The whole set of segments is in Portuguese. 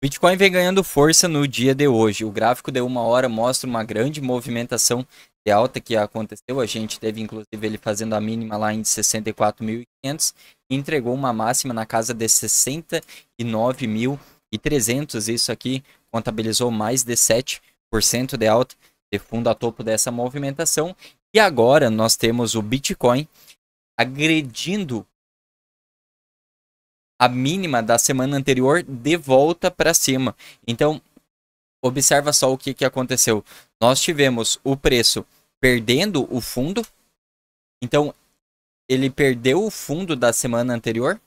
Bitcoin vem ganhando força no dia de hoje. O gráfico de uma hora mostra uma grande movimentação de alta que aconteceu. A gente teve inclusive ele fazendo a mínima lá em 64.500 e entregou uma máxima na casa de 69.300. Isso aqui contabilizou mais de 7% de alta de fundo a topo dessa movimentação. E agora nós temos o Bitcoin agredindo a mínima da semana anterior de volta para cima. Então, observa só o que, que aconteceu. Nós tivemos o preço perdendo o fundo. Então, ele perdeu o fundo da semana anterior,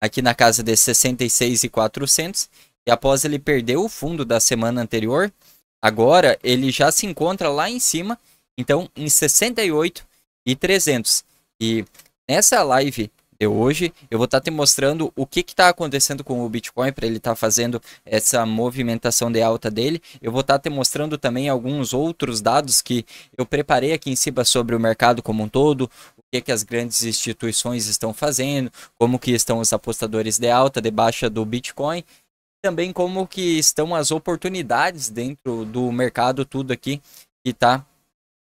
aqui na casa de 66,400. E após ele perder o fundo da semana anterior, agora ele já se encontra lá em cima, então em 68,300. E nessa live de hoje, eu vou estar tá te mostrando o que está acontecendo com o Bitcoin para ele estar tá fazendo essa movimentação de alta dele. Eu vou estar tá te mostrando também alguns outros dados que eu preparei aqui em cima sobre o mercado como um todo, o que, que as grandes instituições estão fazendo, como que estão os apostadores de alta, de baixa do Bitcoin também como que estão as oportunidades dentro do mercado tudo aqui que está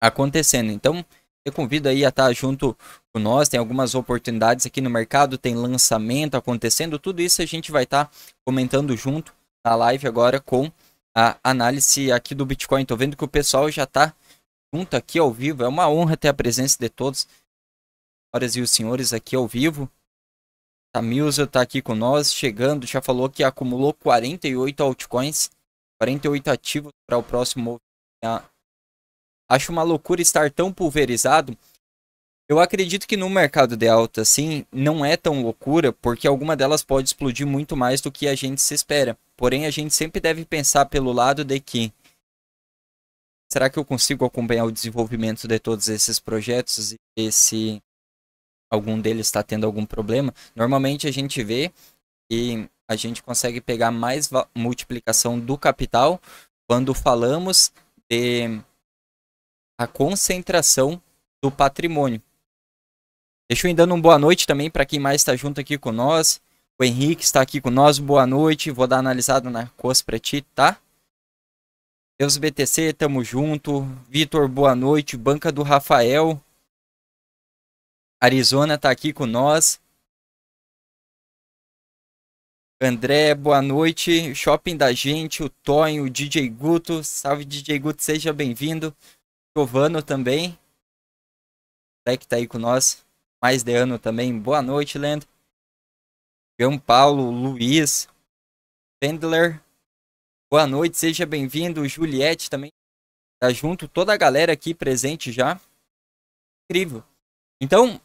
acontecendo. Então, eu convido aí a estar tá junto com nós, tem algumas oportunidades aqui no mercado, tem lançamento acontecendo, tudo isso a gente vai estar tá comentando junto na live agora com a análise aqui do Bitcoin. estou vendo que o pessoal já está junto aqui ao vivo, é uma honra ter a presença de todos, senhoras e os senhores aqui ao vivo. A Milza está aqui com nós, chegando, já falou que acumulou 48 altcoins, 48 ativos para o próximo Acho uma loucura estar tão pulverizado. Eu acredito que no mercado de alta, assim, não é tão loucura, porque alguma delas pode explodir muito mais do que a gente se espera. Porém, a gente sempre deve pensar pelo lado de que será que eu consigo acompanhar o desenvolvimento de todos esses projetos e se algum deles está tendo algum problema? Normalmente a gente vê e a gente consegue pegar mais multiplicação do capital quando falamos de a concentração do patrimônio. Deixa eu dando uma boa noite também para quem mais está junto aqui com nós. O Henrique está aqui com nós, boa noite. Vou dar analisada na COS para ti, tá? Deus BTC, tamo junto. Vitor, boa noite. Banca do Rafael. Arizona está aqui com nós. André, boa noite. Shopping da gente, o Tonho, o DJ Guto. Salve, DJ Guto, seja bem-vindo. Giovano também. que tá aí com nós. Mais de ano também. Boa noite, Lendo, João Paulo, Luiz, Pendler. Boa noite, seja bem-vindo. Juliette também tá junto. Toda a galera aqui presente já. Incrível. Então,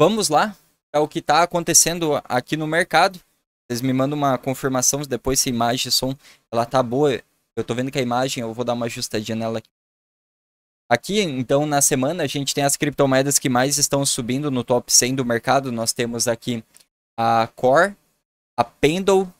vamos lá é o que tá acontecendo aqui no mercado. Vocês me mandam uma confirmação depois se a imagem, som, ela tá boa. Eu tô vendo que a imagem, eu vou dar uma ajustadinha nela aqui Aqui, então, na semana, a gente tem as criptomoedas que mais estão subindo no top 100 do mercado. Nós temos aqui a Core, a Pendle,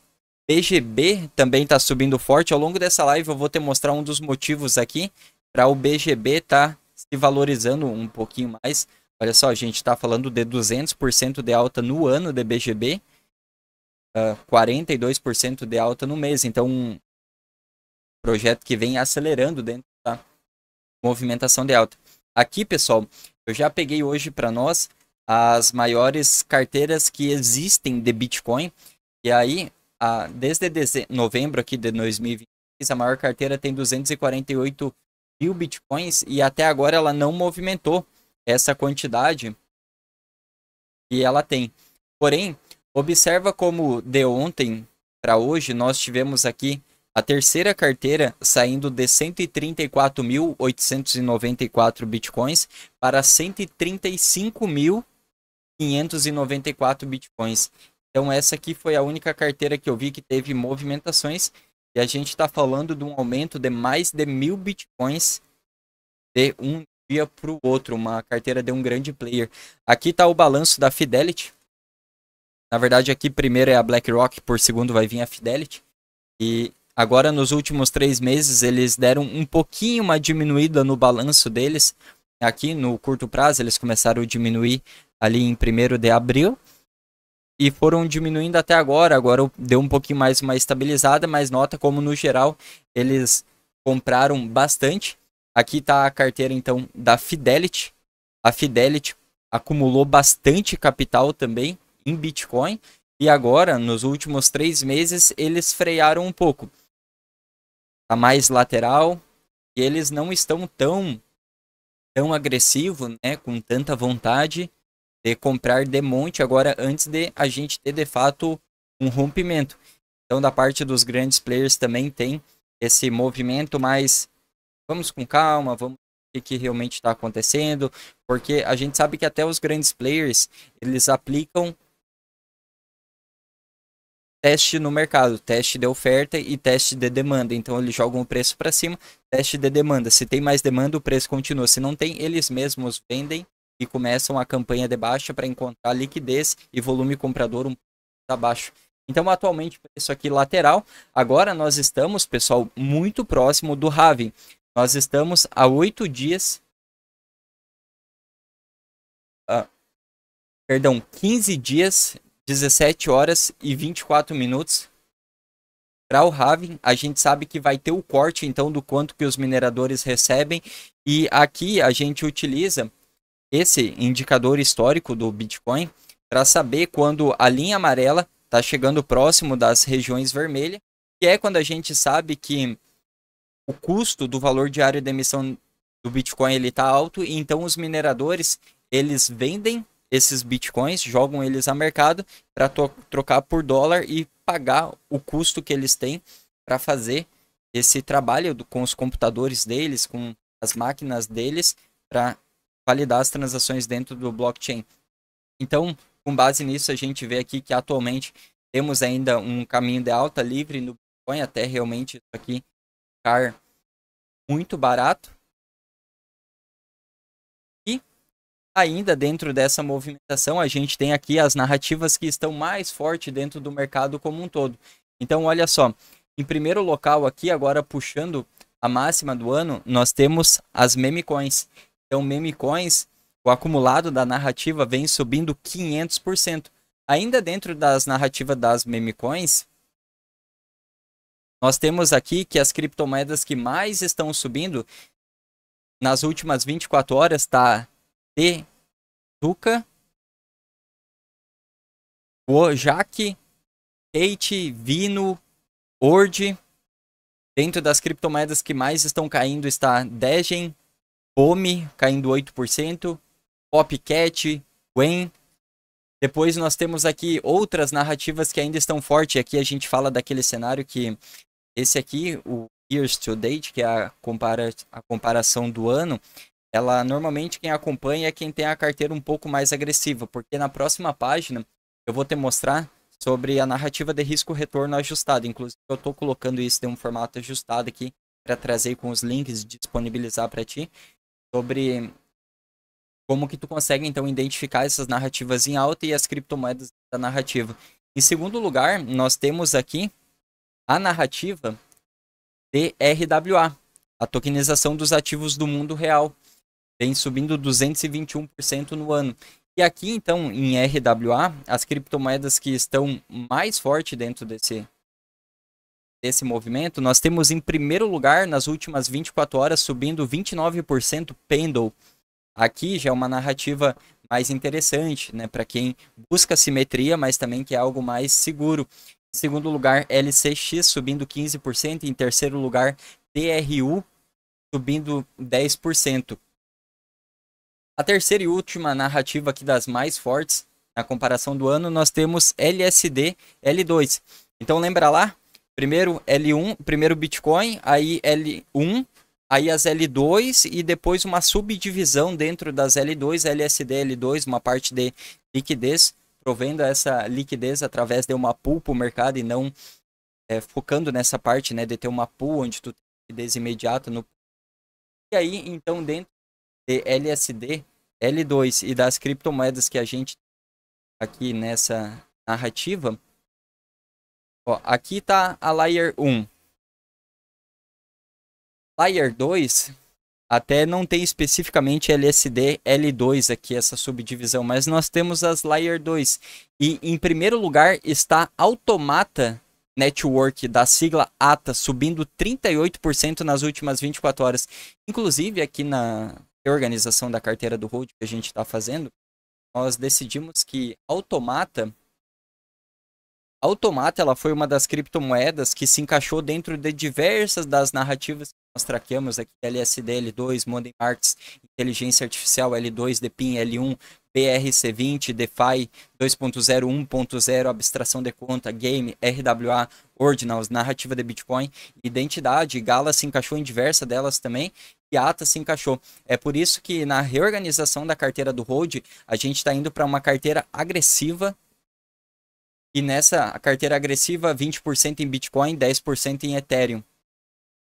BGB também está subindo forte. Ao longo dessa live, eu vou te mostrar um dos motivos aqui para o BGB estar tá se valorizando um pouquinho mais. Olha só, a gente está falando de 200% de alta no ano de BGB, uh, 42% de alta no mês. Então, um projeto que vem acelerando dentro movimentação de alta. Aqui, pessoal, eu já peguei hoje para nós as maiores carteiras que existem de Bitcoin. E aí, a, desde novembro aqui de 2020, a maior carteira tem 248 mil Bitcoins e até agora ela não movimentou essa quantidade que ela tem. Porém, observa como de ontem para hoje nós tivemos aqui a terceira carteira saindo de 134.894 bitcoins para 135.594 bitcoins. Então essa aqui foi a única carteira que eu vi que teve movimentações e a gente está falando de um aumento de mais de mil bitcoins de um dia para o outro, uma carteira de um grande player. Aqui está o balanço da Fidelity. Na verdade, aqui primeiro é a BlackRock, por segundo vai vir a Fidelity. E Agora, nos últimos três meses, eles deram um pouquinho uma diminuída no balanço deles. Aqui no curto prazo, eles começaram a diminuir ali em 1 de abril. E foram diminuindo até agora. Agora deu um pouquinho mais uma estabilizada, mas nota como no geral eles compraram bastante. Aqui está a carteira então da Fidelity. A Fidelity acumulou bastante capital também em Bitcoin. E agora, nos últimos três meses, eles frearam um pouco tá mais lateral e eles não estão tão tão agressivo, né, com tanta vontade de comprar de monte agora antes de a gente ter de fato um rompimento. Então da parte dos grandes players também tem esse movimento, mas vamos com calma, vamos ver o que realmente está acontecendo, porque a gente sabe que até os grandes players eles aplicam teste no mercado, teste de oferta e teste de demanda. Então eles jogam o preço para cima, teste de demanda. Se tem mais demanda, o preço continua. Se não tem, eles mesmos vendem e começam a campanha de baixa para encontrar liquidez e volume comprador um abaixo. Então, atualmente, preço aqui lateral. Agora nós estamos, pessoal, muito próximo do Raven. Nós estamos a oito dias. Ah, perdão, 15 dias 17 horas e 24 minutos. Para o Grauhaven, a gente sabe que vai ter o corte então do quanto que os mineradores recebem e aqui a gente utiliza esse indicador histórico do Bitcoin para saber quando a linha amarela está chegando próximo das regiões vermelhas, que é quando a gente sabe que o custo do valor diário de emissão do Bitcoin ele está alto, e então os mineradores eles vendem esses bitcoins, jogam eles a mercado para trocar por dólar e pagar o custo que eles têm para fazer esse trabalho do, com os computadores deles, com as máquinas deles, para validar as transações dentro do blockchain. Então, com base nisso, a gente vê aqui que atualmente temos ainda um caminho de alta livre no Bitcoin, até realmente isso aqui ficar muito barato. Ainda dentro dessa movimentação, a gente tem aqui as narrativas que estão mais forte dentro do mercado como um todo. Então, olha só, em primeiro local aqui, agora puxando a máxima do ano, nós temos as meme coins. Então, meme coins, o acumulado da narrativa vem subindo 500%. Ainda dentro das narrativas das meme coins, nós temos aqui que as criptomoedas que mais estão subindo nas últimas 24 horas está de Duca, Wojak, Kate, Vino, Ord. Dentro das criptomoedas que mais estão caindo está Degen, Omi, caindo 8%, Popcat, Gwen. Depois nós temos aqui outras narrativas que ainda estão fortes. Aqui a gente fala daquele cenário que esse aqui, o Years to Date, que é a, compara a comparação do ano, ela normalmente quem acompanha é quem tem a carteira um pouco mais agressiva, porque na próxima página eu vou te mostrar sobre a narrativa de risco retorno ajustado. Inclusive eu estou colocando isso em um formato ajustado aqui para trazer com os links disponibilizar para ti sobre como que tu consegue então identificar essas narrativas em alta e as criptomoedas da narrativa. Em segundo lugar, nós temos aqui a narrativa de RWA, a tokenização dos ativos do mundo real vem subindo 221% no ano. E aqui, então, em RWA, as criptomoedas que estão mais forte dentro desse, desse movimento, nós temos em primeiro lugar, nas últimas 24 horas, subindo 29% Pendle. Aqui já é uma narrativa mais interessante, né, para quem busca simetria, mas também que é algo mais seguro. Em segundo lugar, LCX subindo 15%, em terceiro lugar, TRU subindo 10%. A terceira e última narrativa aqui das mais fortes, na comparação do ano, nós temos LSD, L2. Então lembra lá? Primeiro L1, primeiro Bitcoin, aí L1, aí as L2 e depois uma subdivisão dentro das L2, LSD, L2, uma parte de liquidez, provendo essa liquidez através de uma pool para o mercado e não é, focando nessa parte né, de ter uma pool onde tu tem liquidez imediata no e aí, então, dentro de LSD, L2 e das criptomoedas que a gente aqui nessa narrativa. Ó, aqui está a Layer 1. Layer 2 até não tem especificamente LSD L2 aqui, essa subdivisão, mas nós temos as Layer 2. E em primeiro lugar está Automata Network, da sigla ATA, subindo 38% nas últimas 24 horas. Inclusive aqui na, reorganização da carteira do hold que a gente está fazendo, nós decidimos que Automata Automata ela foi uma das criptomoedas que se encaixou dentro de diversas das narrativas que nós traqueamos aqui, LSD, L2, Modern Arts, Inteligência Artificial, L2, DePIN, L1, BRC20, DeFi 2.0, 1.0, Abstração de Conta, Game, RWA, Ordinals, Narrativa de Bitcoin, Identidade, Gala se encaixou em diversas delas também, e a ata se encaixou. É por isso que na reorganização da carteira do Hold, a gente está indo para uma carteira agressiva. E nessa carteira agressiva, 20% em Bitcoin, 10% em Ethereum,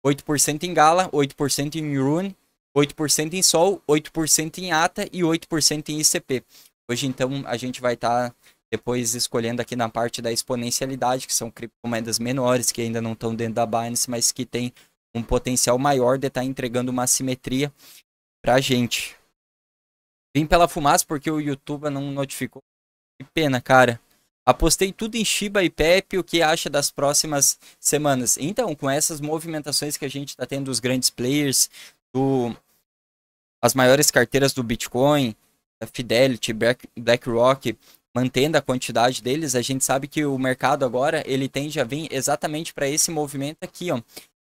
8% em Gala, 8% em Rune, 8% em Sol, 8% em ATA e 8% em ICP. Hoje, então, a gente vai estar tá depois escolhendo aqui na parte da exponencialidade, que são criptomoedas menores, que ainda não estão dentro da Binance, mas que tem um potencial maior de estar tá entregando uma simetria pra gente. Vim pela fumaça porque o YouTube não notificou. Que pena, cara. Apostei tudo em Shiba e Pepe, o que acha das próximas semanas? Então, com essas movimentações que a gente está tendo dos grandes players, do, as maiores carteiras do Bitcoin, Fidelity, Black, BlackRock, mantendo a quantidade deles, a gente sabe que o mercado agora ele tende a vir exatamente para esse movimento aqui, ó,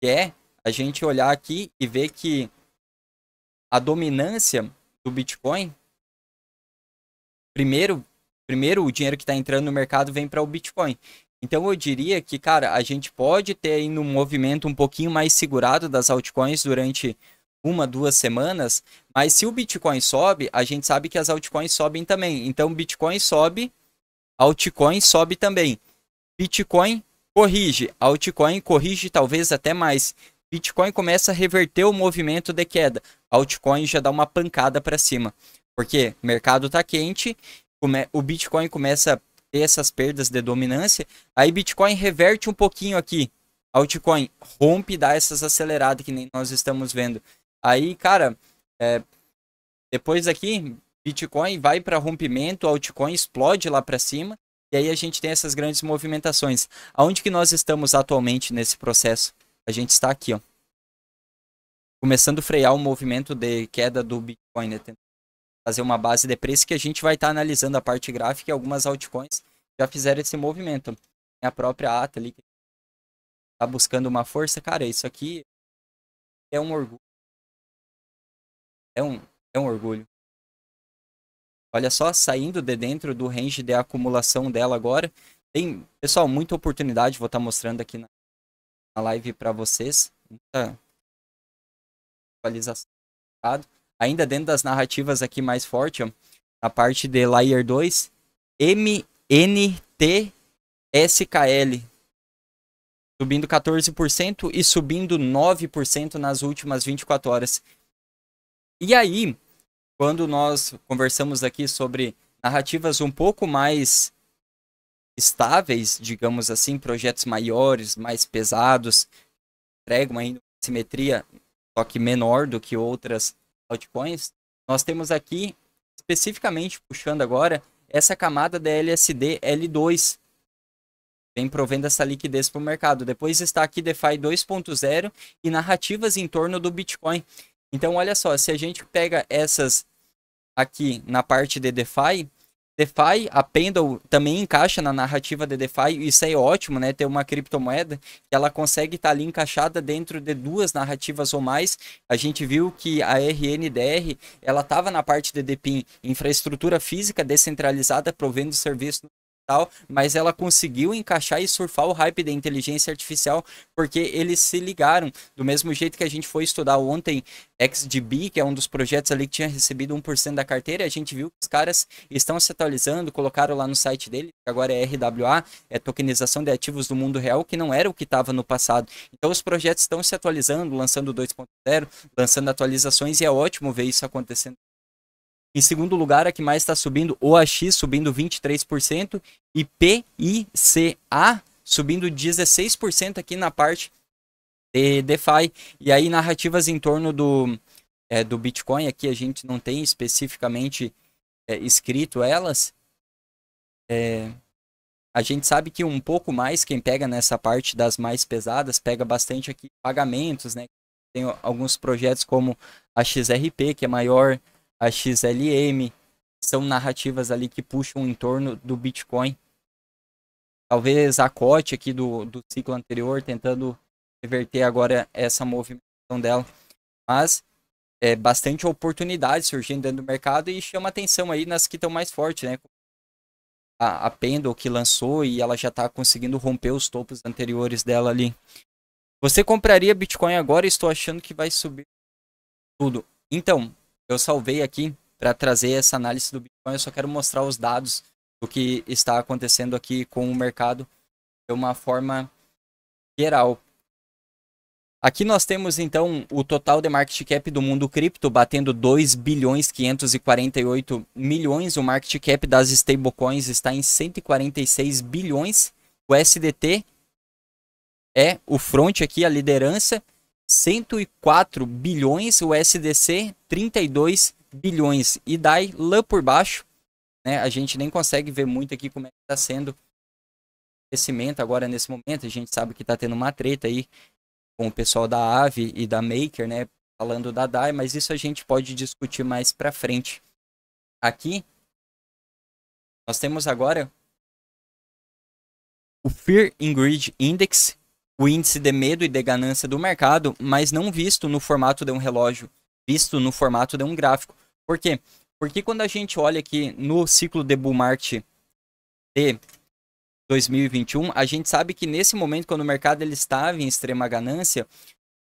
que é a gente olhar aqui e ver que a dominância do Bitcoin, primeiro, primeiro o dinheiro que está entrando no mercado vem para o Bitcoin. Então eu diria que, cara, a gente pode ter aí um movimento um pouquinho mais segurado das altcoins durante uma, duas semanas, mas se o Bitcoin sobe, a gente sabe que as altcoins sobem também. Então Bitcoin sobe, altcoin sobe também. Bitcoin corrige, altcoin corrige talvez até mais. Bitcoin começa a reverter o movimento de queda. Altcoin já dá uma pancada para cima. Porque o mercado está quente, o Bitcoin começa a ter essas perdas de dominância. Aí Bitcoin reverte um pouquinho aqui. Altcoin rompe e dá essas aceleradas que nem nós estamos vendo. Aí, cara, é, depois aqui, Bitcoin vai para rompimento, altcoin explode lá para cima. E aí a gente tem essas grandes movimentações. Aonde que nós estamos atualmente nesse processo? a gente está aqui, ó. Começando a frear o movimento de queda do Bitcoin, né? fazer uma base de preço que a gente vai estar tá analisando a parte gráfica e algumas altcoins já fizeram esse movimento. Tem a própria ata ali que tá buscando uma força, cara, isso aqui é um orgulho. É um, é um orgulho. Olha só, saindo de dentro do range de acumulação dela agora. Tem, pessoal, muita oportunidade, vou estar tá mostrando aqui na na live para vocês. Muita atualização. Ainda dentro das narrativas aqui mais forte, a parte de Layer 2, MNTSKL subindo 14% e subindo 9% nas últimas 24 horas. E aí, quando nós conversamos aqui sobre narrativas um pouco mais estáveis, digamos assim, projetos maiores, mais pesados, entregam ainda simetria, só que menor do que outras altcoins. Nós temos aqui, especificamente puxando agora, essa camada da LSD L2, vem provendo essa liquidez para o mercado. Depois está aqui DeFi 2.0 e narrativas em torno do Bitcoin. Então, olha só, se a gente pega essas aqui na parte de DeFi, DeFi, a Pendle também encaixa na narrativa de DeFi, isso é ótimo, né? Ter uma criptomoeda que ela consegue estar tá ali encaixada dentro de duas narrativas ou mais. A gente viu que a RNDR, ela estava na parte de DePIN, infraestrutura física descentralizada provendo serviço no tal, mas ela conseguiu encaixar e surfar o hype da inteligência artificial porque eles se ligaram. Do mesmo jeito que a gente foi estudar ontem XDB, que é um dos projetos ali que tinha recebido 1% da carteira, a gente viu que os caras estão se atualizando, colocaram lá no site dele, que agora é RWA, é tokenização de ativos do mundo real, que não era o que estava no passado. Então os projetos estão se atualizando, lançando 2.0, lançando atualizações e é ótimo ver isso acontecendo em segundo lugar, a que mais está subindo, OAX subindo 23% e PICA subindo 16% aqui na parte de DeFi. E aí, narrativas em torno do, é, do Bitcoin, aqui a gente não tem especificamente é, escrito elas. É, a gente sabe que um pouco mais quem pega nessa parte das mais pesadas pega bastante aqui pagamentos, né? Tem alguns projetos como a XRP, que é maior a XLM, são narrativas ali que puxam em torno do Bitcoin. Talvez a COT aqui do, do ciclo anterior, tentando reverter agora essa movimentação dela. Mas é bastante oportunidade surgindo dentro do mercado e chama atenção aí nas que estão mais fortes, né? A, a Pendle que lançou e ela já está conseguindo romper os topos anteriores dela ali. Você compraria Bitcoin agora? Estou achando que vai subir tudo. Então, eu salvei aqui para trazer essa análise do Bitcoin, eu só quero mostrar os dados do que está acontecendo aqui com o mercado de uma forma geral. Aqui nós temos então o total de market cap do mundo cripto batendo 2 bilhões 548 milhões. O market cap das stablecoins está em 146 bilhões. O SDT é o front aqui, a liderança, 104 bilhões, o SDC 32 bilhões e DAI lá por baixo, né? A gente nem consegue ver muito aqui como é está sendo o crescimento agora nesse momento. A gente sabe que está tendo uma treta aí com o pessoal da Ave e da Maker, né? Falando da DAI, mas isso a gente pode discutir mais para frente. Aqui nós temos agora o Fear Ingrid Index, o índice de medo e de ganância do mercado, mas não visto no formato de um relógio, visto no formato de um gráfico. Por quê? Porque quando a gente olha aqui no ciclo de bull market de 2021, a gente sabe que nesse momento, quando o mercado ele estava em extrema ganância,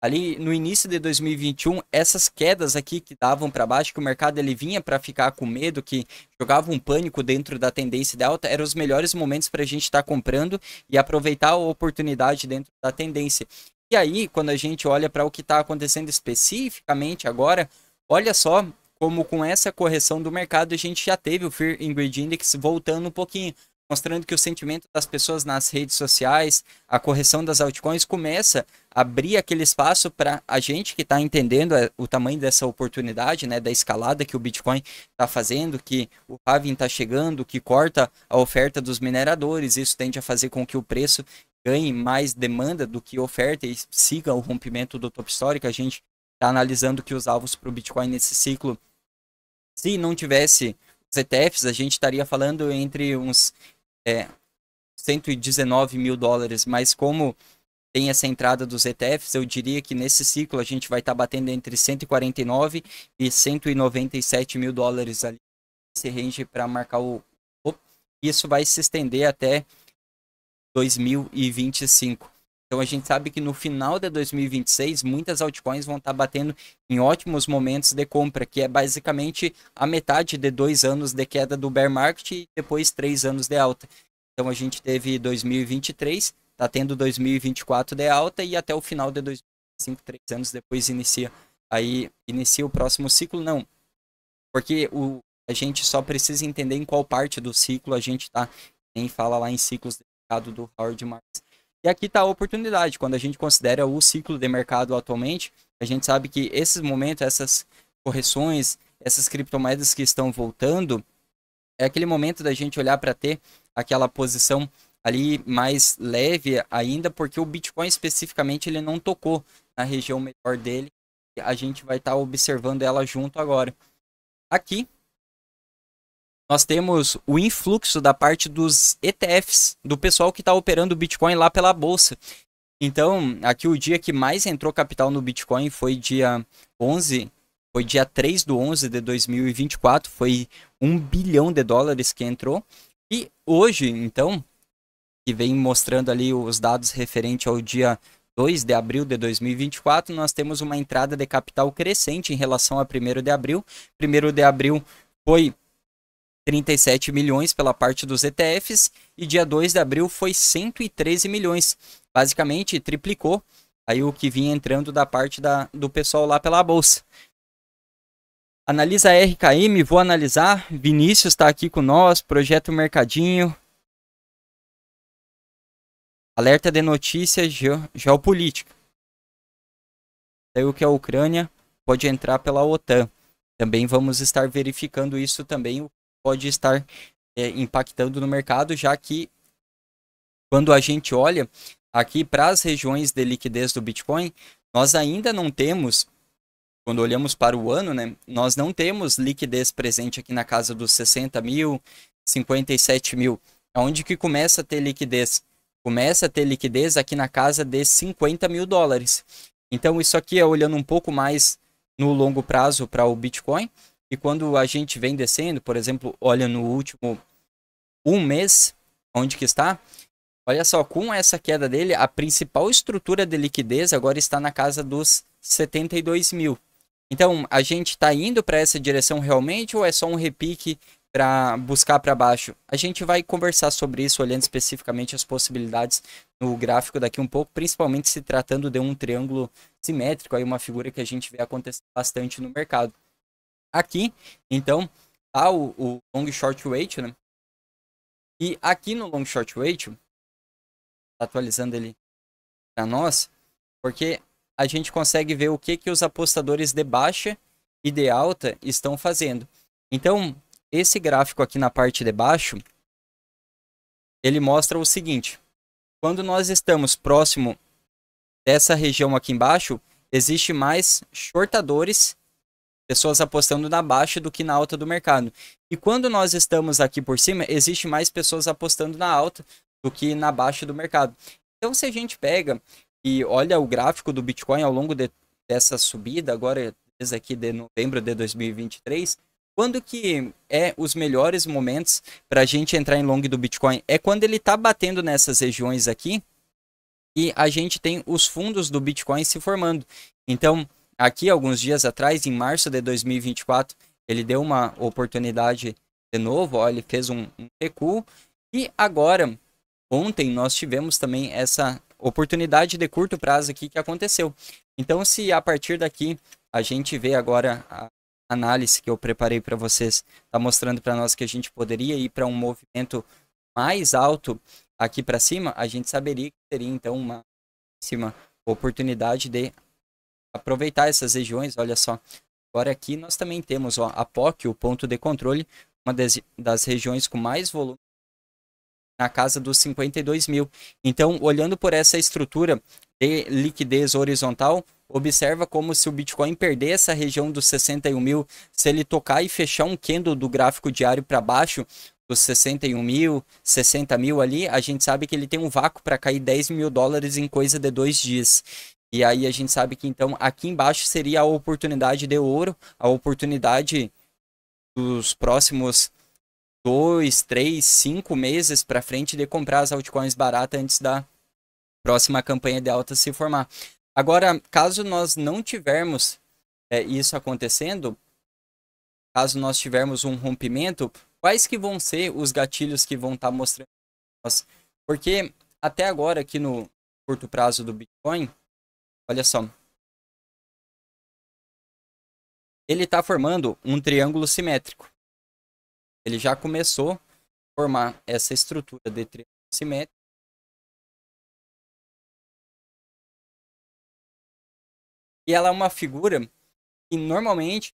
ali no início de 2021, essas quedas aqui que davam para baixo, que o mercado ele vinha para ficar com medo, que jogava um pânico dentro da tendência de alta, eram os melhores momentos para a gente estar tá comprando e aproveitar a oportunidade dentro da tendência. E aí, quando a gente olha para o que está acontecendo especificamente agora, olha só como com essa correção do mercado a gente já teve o Fear Ingrid Index voltando um pouquinho mostrando que o sentimento das pessoas nas redes sociais, a correção das altcoins começa a abrir aquele espaço para a gente que está entendendo é, o tamanho dessa oportunidade, né, da escalada que o Bitcoin está fazendo, que o halving está chegando, que corta a oferta dos mineradores, isso tende a fazer com que o preço ganhe mais demanda do que oferta e siga o rompimento do top histórico. A gente está analisando que os alvos para o Bitcoin nesse ciclo, se não tivesse os ETFs, a gente estaria falando entre uns é, 119 mil dólares, mas como tem essa entrada dos ETFs, eu diria que nesse ciclo a gente vai estar tá batendo entre 149 e 197 mil dólares ali, esse range para marcar o. Isso vai se estender até 2025. Então a gente sabe que no final de 2026 muitas altcoins vão estar batendo em ótimos momentos de compra, que é basicamente a metade de dois anos de queda do bear market e depois três anos de alta. Então a gente teve 2023, está tendo 2024 de alta e até o final de 2025, três anos depois inicia aí inicia o próximo ciclo não, porque o a gente só precisa entender em qual parte do ciclo a gente está. Nem fala lá em ciclos de mercado do Howard Marks e aqui está a oportunidade. Quando a gente considera o ciclo de mercado atualmente, a gente sabe que esses momentos, essas correções, essas criptomoedas que estão voltando, é aquele momento da gente olhar para ter aquela posição ali mais leve ainda, porque o Bitcoin especificamente ele não tocou na região melhor dele. A gente vai estar tá observando ela junto agora. Aqui nós temos o influxo da parte dos ETFs, do pessoal que está operando o Bitcoin lá pela bolsa. Então, aqui o dia que mais entrou capital no Bitcoin foi dia 11, foi dia 3 do 11 de 2024, foi 1 bilhão de dólares que entrou. E hoje, então, que vem mostrando ali os dados referente ao dia 2 de abril de 2024, nós temos uma entrada de capital crescente em relação a 1 de abril. 1 de abril foi 37 milhões pela parte dos ETFs e dia 2 de abril foi 113 milhões. Basicamente triplicou aí o que vinha entrando da parte da, do pessoal lá pela bolsa. Analisa RKM, vou analisar. Vinícius está aqui com nós, Projeto Mercadinho. Alerta de notícias ge geopolítica. o que a Ucrânia pode entrar pela OTAN. Também vamos estar verificando isso também, o pode estar é, impactando no mercado, já que quando a gente olha aqui para as regiões de liquidez do Bitcoin, nós ainda não temos, quando olhamos para o ano, né, nós não temos liquidez presente aqui na casa dos 60 mil, 57 mil. Onde que começa a ter liquidez? Começa a ter liquidez aqui na casa de 50 mil dólares. Então, isso aqui é olhando um pouco mais no longo prazo para o Bitcoin. E quando a gente vem descendo, por exemplo, olha no último um mês, onde que está? Olha só, com essa queda dele, a principal estrutura de liquidez agora está na casa dos 72 mil. Então, a gente está indo para essa direção realmente ou é só um repique para buscar para baixo? A gente vai conversar sobre isso, olhando especificamente as possibilidades no gráfico daqui um pouco, principalmente se tratando de um triângulo simétrico, aí uma figura que a gente vê acontecer bastante no mercado aqui. Então, tá o, o long short weight, né? E aqui no long short weight, tá atualizando ele para nós, porque a gente consegue ver o que, que os apostadores de baixa e de alta estão fazendo. Então, esse gráfico aqui na parte de baixo, ele mostra o seguinte. Quando nós estamos próximo dessa região aqui embaixo, existe mais shortadores pessoas apostando na baixa do que na alta do mercado. E quando nós estamos aqui por cima, existe mais pessoas apostando na alta do que na baixa do mercado. Então, se a gente pega e olha o gráfico do Bitcoin ao longo de, dessa subida, agora desde aqui de novembro de 2023, quando que é os melhores momentos para a gente entrar em long do Bitcoin? É quando ele está batendo nessas regiões aqui e a gente tem os fundos do Bitcoin se formando. Então, aqui alguns dias atrás, em março de 2024, ele deu uma oportunidade de novo, ó, ele fez um, um recuo. E agora, ontem, nós tivemos também essa oportunidade de curto prazo aqui que aconteceu. Então, se a partir daqui a gente vê agora a análise que eu preparei para vocês, está mostrando para nós que a gente poderia ir para um movimento mais alto aqui para cima, a gente saberia que teria então uma oportunidade de aproveitar essas regiões, olha só. Agora aqui nós também temos ó, a POC, o ponto de controle, uma das, das regiões com mais volume na casa dos 52 mil. Então, olhando por essa estrutura de liquidez horizontal, observa como se o Bitcoin perder essa região dos 61 mil, se ele tocar e fechar um candle do gráfico diário para baixo, dos 61 mil, 60 mil ali, a gente sabe que ele tem um vácuo para cair 10 mil dólares em coisa de dois dias. E aí a gente sabe que então aqui embaixo seria a oportunidade de ouro, a oportunidade dos próximos dois, três, cinco meses para frente de comprar as altcoins baratas antes da próxima campanha de alta se formar. Agora, caso nós não tivermos é, isso acontecendo, caso nós tivermos um rompimento, quais que vão ser os gatilhos que vão estar tá mostrando nós? Porque até agora aqui no curto prazo do Bitcoin, Olha só. Ele está formando um triângulo simétrico. Ele já começou a formar essa estrutura de triângulo simétrico. E ela é uma figura que normalmente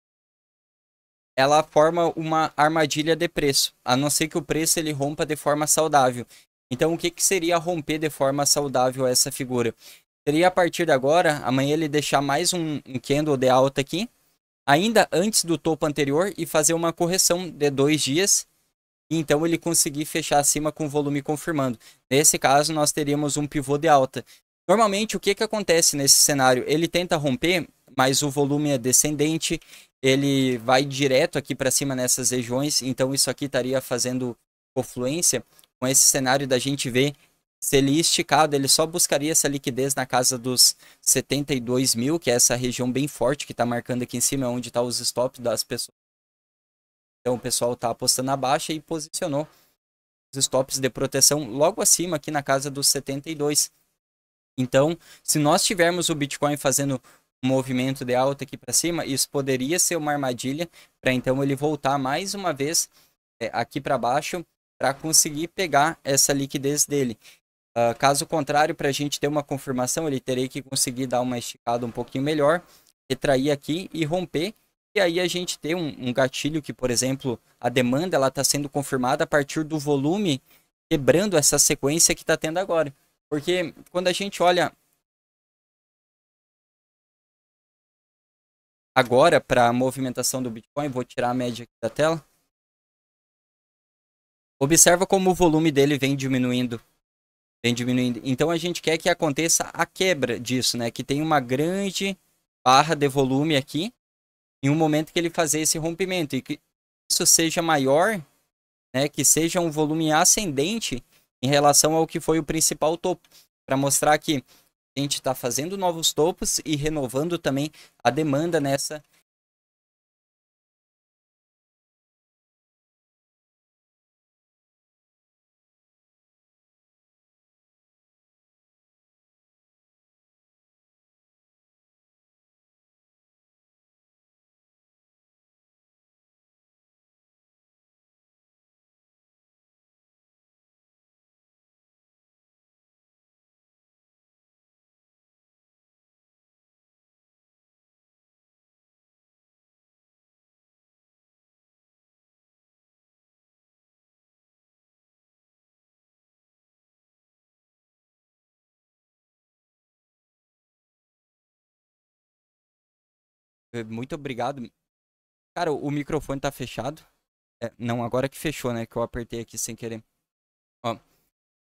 ela forma uma armadilha de preço, a não ser que o preço ele rompa de forma saudável. Então, o que, que seria romper de forma saudável essa figura? Seria a partir de agora, amanhã ele deixar mais um, um candle de alta aqui, ainda antes do topo anterior e fazer uma correção de dois dias. E então ele conseguir fechar acima com volume confirmando. Nesse caso, nós teríamos um pivô de alta. Normalmente, o que, que acontece nesse cenário? Ele tenta romper, mas o volume é descendente, ele vai direto aqui para cima nessas regiões, então isso aqui estaria fazendo confluência com esse cenário da gente ver se ele esticado, ele só buscaria essa liquidez na casa dos 72 mil, que é essa região bem forte que está marcando aqui em cima, é onde está os stops das pessoas. Então o pessoal está apostando a baixa e posicionou os stops de proteção logo acima aqui na casa dos 72. Então, se nós tivermos o Bitcoin fazendo um movimento de alta aqui para cima, isso poderia ser uma armadilha para então ele voltar mais uma vez é, aqui para baixo para conseguir pegar essa liquidez dele. Uh, caso contrário, para a gente ter uma confirmação, ele teria que conseguir dar uma esticada um pouquinho melhor, retrair aqui e romper. E aí a gente ter um, um gatilho que, por exemplo, a demanda ela está sendo confirmada a partir do volume quebrando essa sequência que está tendo agora. Porque quando a gente olha agora para a movimentação do Bitcoin, vou tirar a média aqui da tela. Observa como o volume dele vem diminuindo Vem diminuindo. Então a gente quer que aconteça a quebra disso, né? Que tem uma grande barra de volume aqui em um momento que ele fazer esse rompimento e que isso seja maior, né, que seja um volume ascendente em relação ao que foi o principal topo, para mostrar que a gente está fazendo novos topos e renovando também a demanda nessa Eh, muito obrigado. Cara, o microfone tá fechado. É, não, agora que fechou, né? Que eu apertei aqui sem querer. Ó,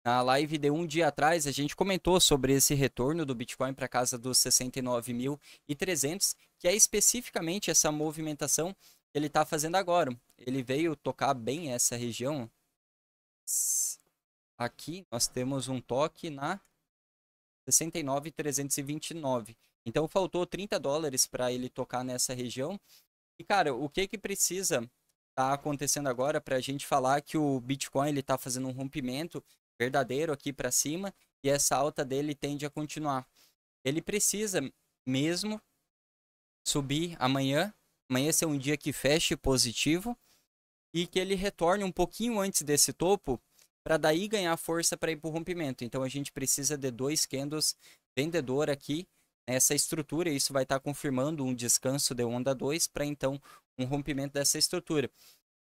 na live de um dia atrás, a gente comentou sobre esse retorno do Bitcoin para casa dos 69.300, que é especificamente essa movimentação que ele está fazendo agora. Ele veio tocar bem essa região. Aqui nós temos um toque na 69.329. Então faltou 30 dólares para ele tocar nessa região. E cara, o que que precisa tá acontecendo agora para a gente falar que o Bitcoin ele tá fazendo um rompimento verdadeiro aqui para cima e essa alta dele tende a continuar. Ele precisa mesmo subir amanhã, amanhã ser é um dia que feche positivo e que ele retorne um pouquinho antes desse topo para daí ganhar força para ir para o rompimento. Então a gente precisa de dois candles vendedor aqui essa estrutura, e isso vai estar tá confirmando um descanso de onda 2 para então um rompimento dessa estrutura.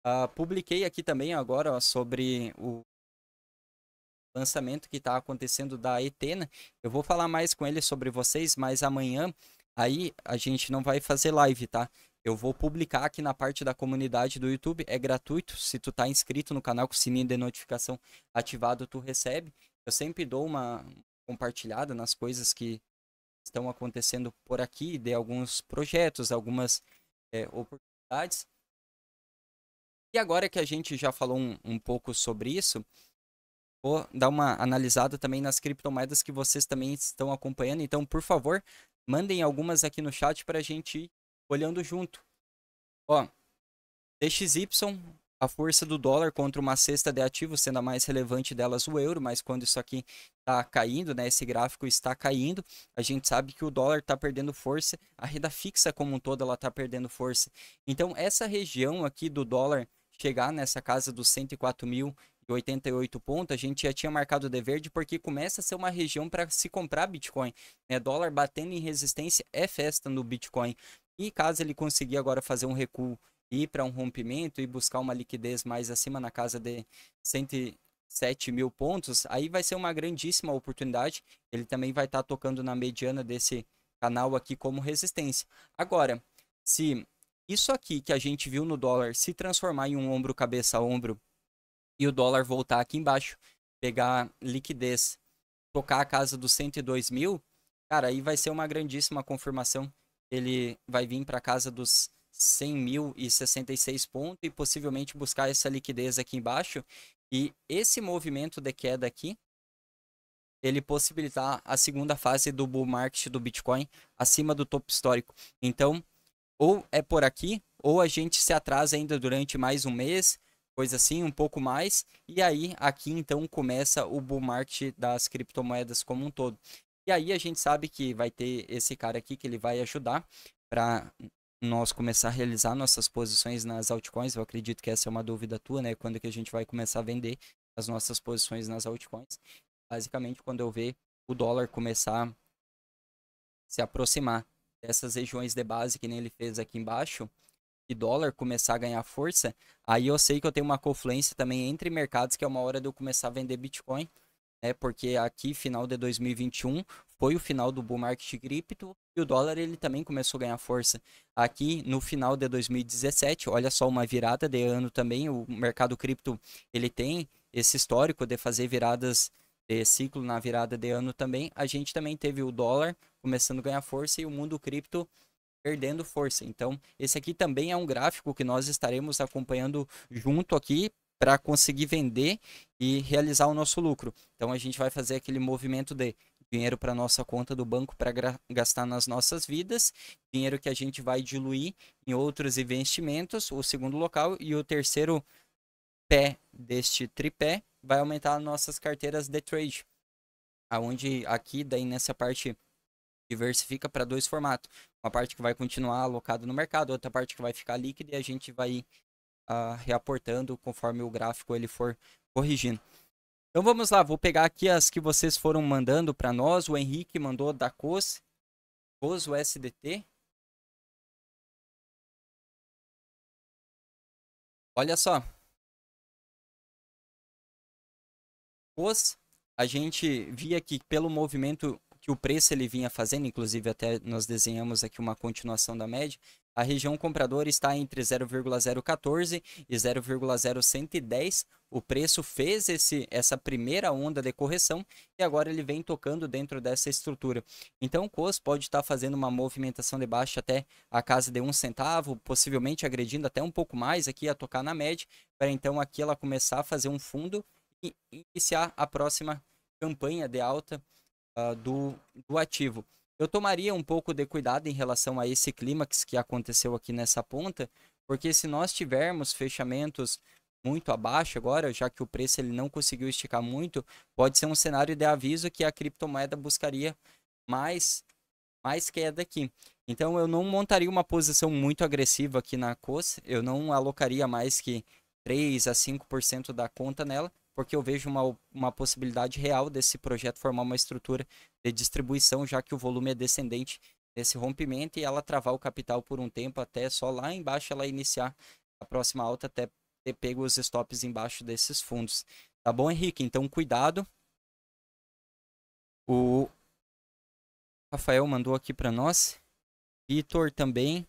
Uh, publiquei aqui também agora ó, sobre o lançamento que está acontecendo da Etena. Eu vou falar mais com ele sobre vocês, mas amanhã aí a gente não vai fazer live, tá? Eu vou publicar aqui na parte da comunidade do YouTube, é gratuito. Se tu tá inscrito no canal com o sininho de notificação ativado, tu recebe. Eu sempre dou uma compartilhada nas coisas que estão acontecendo por aqui, de alguns projetos, algumas é, oportunidades. E agora que a gente já falou um, um pouco sobre isso, vou dar uma analisada também nas criptomoedas que vocês também estão acompanhando. Então, por favor, mandem algumas aqui no chat para a gente ir olhando junto. Ó, DXY a força do dólar contra uma cesta de ativos, sendo a mais relevante delas o euro, mas quando isso aqui está caindo, né, esse gráfico está caindo, a gente sabe que o dólar está perdendo força, a renda fixa como um todo ela está perdendo força. Então essa região aqui do dólar chegar nessa casa dos 104 mil 88 pontos, a gente já tinha marcado de verde porque começa a ser uma região para se comprar Bitcoin. Né? Dólar batendo em resistência é festa no Bitcoin. E caso ele conseguir agora fazer um recuo ir para um rompimento e buscar uma liquidez mais acima na casa de 107 mil pontos, aí vai ser uma grandíssima oportunidade. Ele também vai estar tá tocando na mediana desse canal aqui como resistência. Agora, se isso aqui que a gente viu no dólar se transformar em um ombro cabeça ombro e o dólar voltar aqui embaixo, pegar liquidez, tocar a casa dos 102 mil, cara, aí vai ser uma grandíssima confirmação. Ele vai vir para casa dos 100.066 pontos e possivelmente buscar essa liquidez aqui embaixo. E esse movimento de queda aqui, ele possibilitar a segunda fase do bull market do Bitcoin acima do topo histórico. Então, ou é por aqui, ou a gente se atrasa ainda durante mais um mês, coisa assim, um pouco mais, e aí aqui então começa o bull market das criptomoedas como um todo. E aí a gente sabe que vai ter esse cara aqui que ele vai ajudar para nós começar a realizar nossas posições nas altcoins, eu acredito que essa é uma dúvida tua, né? Quando que a gente vai começar a vender as nossas posições nas altcoins? Basicamente, quando eu ver o dólar começar a se aproximar dessas regiões de base que nem ele fez aqui embaixo, e dólar começar a ganhar força, aí eu sei que eu tenho uma confluência também entre mercados, que é uma hora de eu começar a vender Bitcoin, né? Porque aqui, final de 2021, foi o final do bull market cripto e o dólar ele também começou a ganhar força. Aqui no final de 2017, olha só uma virada de ano também, o mercado cripto ele tem esse histórico de fazer viradas de ciclo na virada de ano também. A gente também teve o dólar começando a ganhar força e o mundo cripto perdendo força. Então, esse aqui também é um gráfico que nós estaremos acompanhando junto aqui para conseguir vender e realizar o nosso lucro. Então, a gente vai fazer aquele movimento de dinheiro para nossa conta do banco para gastar nas nossas vidas, dinheiro que a gente vai diluir em outros investimentos, o segundo local e o terceiro pé deste tripé vai aumentar nossas carteiras de trade, aonde aqui daí nessa parte diversifica para dois formatos, uma parte que vai continuar alocada no mercado, outra parte que vai ficar líquida e a gente vai uh, reaportando conforme o gráfico ele for corrigindo. Então vamos lá, vou pegar aqui as que vocês foram mandando para nós. O Henrique mandou da COS, COS SDT. Olha só. COS, a gente via que pelo movimento que o preço ele vinha fazendo, inclusive até nós desenhamos aqui uma continuação da média, a região compradora está entre 0,014 e 0,0110. O preço fez esse, essa primeira onda de correção e agora ele vem tocando dentro dessa estrutura. Então o COS pode estar fazendo uma movimentação de baixa até a casa de um centavo, possivelmente agredindo até um pouco mais aqui a tocar na média, para então aqui ela começar a fazer um fundo e iniciar a próxima campanha de alta uh, do, do ativo. Eu tomaria um pouco de cuidado em relação a esse clímax que aconteceu aqui nessa ponta, porque se nós tivermos fechamentos muito abaixo agora, já que o preço ele não conseguiu esticar muito, pode ser um cenário de aviso que a criptomoeda buscaria mais mais queda aqui. Então eu não montaria uma posição muito agressiva aqui na COS, eu não alocaria mais que 3 a 5% da conta nela, porque eu vejo uma, uma possibilidade real desse projeto formar uma estrutura de distribuição, já que o volume é descendente nesse rompimento e ela travar o capital por um tempo até só lá embaixo ela iniciar a próxima alta até ter pego os stops embaixo desses fundos. Tá bom, Henrique? Então, cuidado. O Rafael mandou aqui para nós. Vitor também.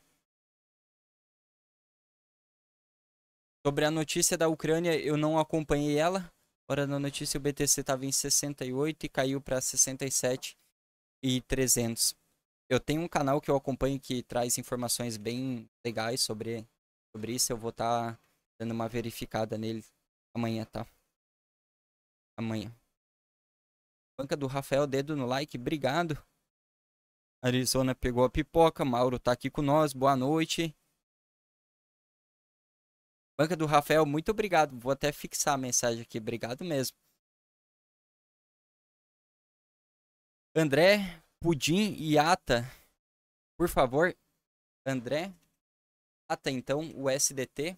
Sobre a notícia da Ucrânia, eu não acompanhei ela, Hora da notícia, o BTC estava em 68 e caiu para 67 e 300. Eu tenho um canal que eu acompanho que traz informações bem legais sobre, sobre isso. Eu vou estar tá dando uma verificada nele amanhã, tá? Amanhã. Banca do Rafael, dedo no like, obrigado. Arizona pegou a pipoca, Mauro tá aqui com nós, boa noite. Banca do Rafael, muito obrigado. Vou até fixar a mensagem aqui. Obrigado mesmo. André, Pudim e Ata, por favor. André, Ata, então, o SDT.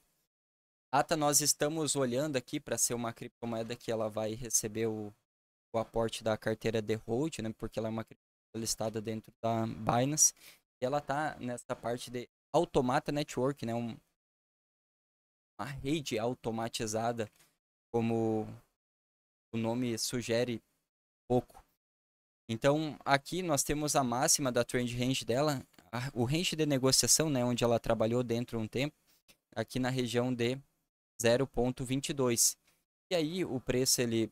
Ata, nós estamos olhando aqui para ser uma criptomoeda que ela vai receber o, o aporte da carteira The Hold, né? Porque ela é uma criptomoeda listada dentro da Binance. E ela está nessa parte de Automata Network, né? Um, uma rede é automatizada, como o nome sugere pouco. Então, aqui nós temos a máxima da trend range dela, a, o range de negociação, né, onde ela trabalhou dentro um tempo, aqui na região de 0.22. E aí o preço ele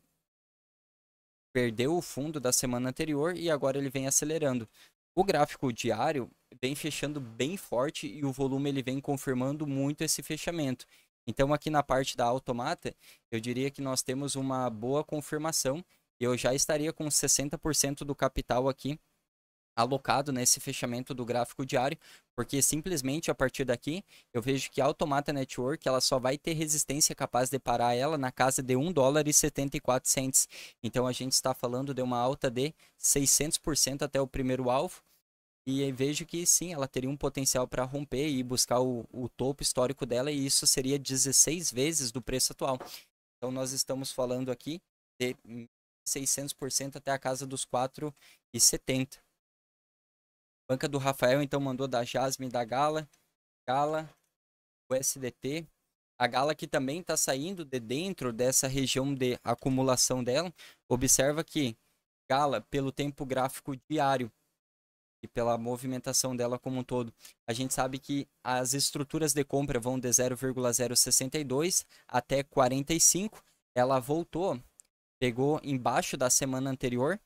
perdeu o fundo da semana anterior e agora ele vem acelerando. O gráfico diário vem fechando bem forte e o volume ele vem confirmando muito esse fechamento. Então, aqui na parte da automata, eu diria que nós temos uma boa confirmação. Eu já estaria com 60% do capital aqui alocado nesse fechamento do gráfico diário, porque simplesmente a partir daqui eu vejo que a Automata Network ela só vai ter resistência capaz de parar ela na casa de 1 dólar e 74 Então a gente está falando de uma alta de 600% até o primeiro alvo e vejo que sim, ela teria um potencial para romper e buscar o, o topo histórico dela, e isso seria 16 vezes do preço atual. Então, nós estamos falando aqui de 600% até a casa dos 4,70. Banca do Rafael, então, mandou da Jasmine da Gala. Gala, USDT. A Gala que também está saindo de dentro dessa região de acumulação dela. Observa que Gala, pelo tempo gráfico diário, e pela movimentação dela como um todo. A gente sabe que as estruturas de compra vão de 0,062 até 45. Ela voltou, pegou embaixo da semana anterior.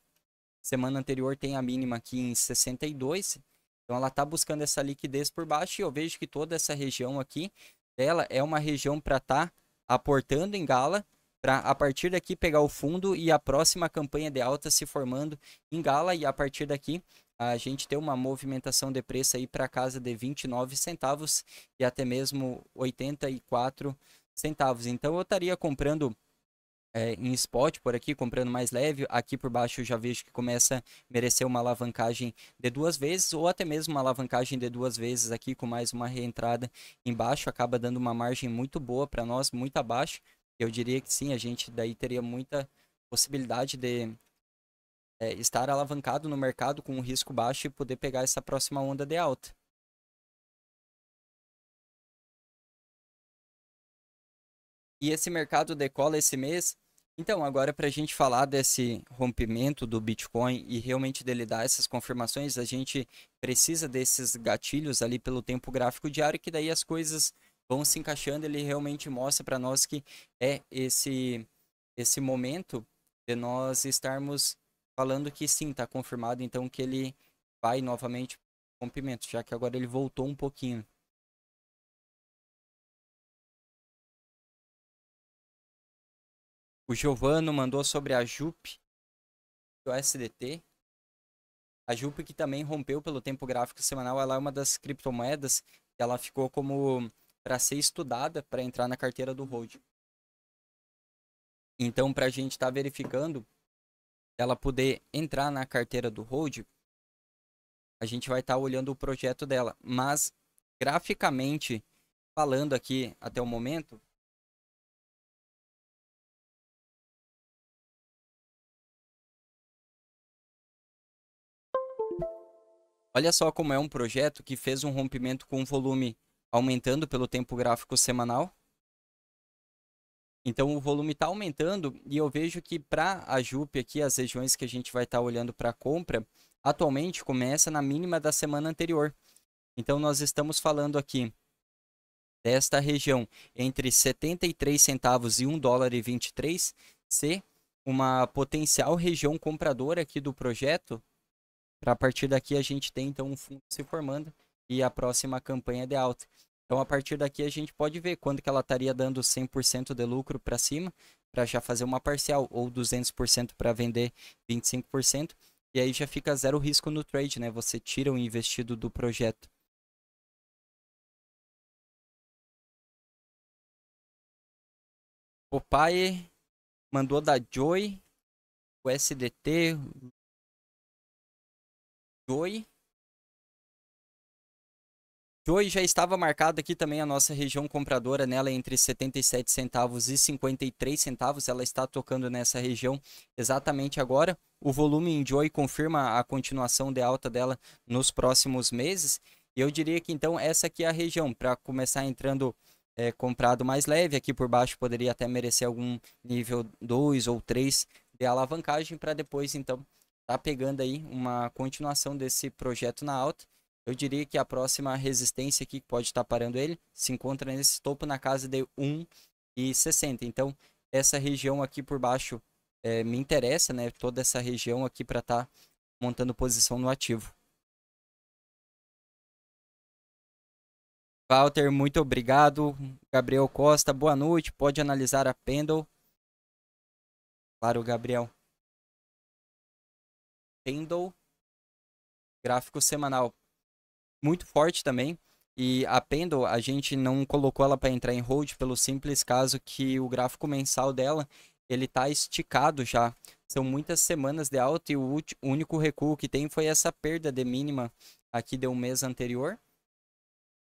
Semana anterior tem a mínima aqui em 62. Então ela está buscando essa liquidez por baixo e eu vejo que toda essa região aqui dela é uma região para estar tá aportando em gala para a partir daqui pegar o fundo e a próxima campanha de alta se formando em gala e a partir daqui a gente ter uma movimentação de preço aí para casa de 29 centavos e até mesmo 84 centavos. Então eu estaria comprando é, em spot por aqui, comprando mais leve. Aqui por baixo eu já vejo que começa a merecer uma alavancagem de duas vezes, ou até mesmo uma alavancagem de duas vezes aqui com mais uma reentrada embaixo. Acaba dando uma margem muito boa para nós, muito abaixo. Eu diria que sim, a gente daí teria muita possibilidade de é, estar alavancado no mercado com um risco baixo e poder pegar essa próxima onda de alta. E esse mercado decola esse mês. Então, agora para a gente falar desse rompimento do Bitcoin e realmente dele dar essas confirmações, a gente precisa desses gatilhos ali pelo tempo gráfico diário, que daí as coisas vão se encaixando. Ele realmente mostra para nós que é esse, esse momento de nós estarmos falando que sim, está confirmado então que ele vai novamente rompimento, já que agora ele voltou um pouquinho. O Giovano mandou sobre a JUP do SDT. A JUP que também rompeu pelo tempo gráfico semanal, ela é uma das criptomoedas que ela ficou como para ser estudada para entrar na carteira do Hold. Então, para a gente estar tá verificando ela poder entrar na carteira do Hold, a gente vai estar tá olhando o projeto dela. Mas, graficamente, falando aqui até o momento, Olha só como é um projeto que fez um rompimento com o volume aumentando pelo tempo gráfico semanal, então o volume está aumentando e eu vejo que para a JUP aqui, as regiões que a gente vai estar tá olhando para compra, atualmente começa na mínima da semana anterior. Então nós estamos falando aqui desta região entre 73 centavos e 1 dólar e 23 ser uma potencial região compradora aqui do projeto. Para partir daqui a gente tem então um fundo se formando e a próxima campanha é de alta. Então, a partir daqui, a gente pode ver quando que ela estaria dando 100% de lucro para cima, para já fazer uma parcial, ou 200% para vender 25%, e aí já fica zero risco no trade, né? Você tira o investido do projeto. O pai mandou da Joy, o SDT, Joy, Hoje já estava marcado aqui também a nossa região compradora nela entre 77 centavos e 53 centavos. Ela está tocando nessa região exatamente agora. O volume Enjoy confirma a continuação de alta dela nos próximos meses. E eu diria que então essa aqui é a região para começar entrando é, comprado mais leve. Aqui por baixo poderia até merecer algum nível 2 ou 3 de alavancagem para depois então tá pegando aí uma continuação desse projeto na alta. Eu diria que a próxima resistência aqui que pode estar parando ele se encontra nesse topo na casa de 1,60. Então, essa região aqui por baixo é, me interessa, né? Toda essa região aqui para estar tá montando posição no ativo. Walter, muito obrigado. Gabriel Costa, boa noite. Pode analisar a Pendle. Claro, Gabriel. Pendle. Gráfico semanal muito forte também. E a Pendle, a gente não colocou ela para entrar em hold pelo simples caso que o gráfico mensal dela, ele tá esticado já. São muitas semanas de alta e o único recuo que tem foi essa perda de mínima aqui de um mês anterior.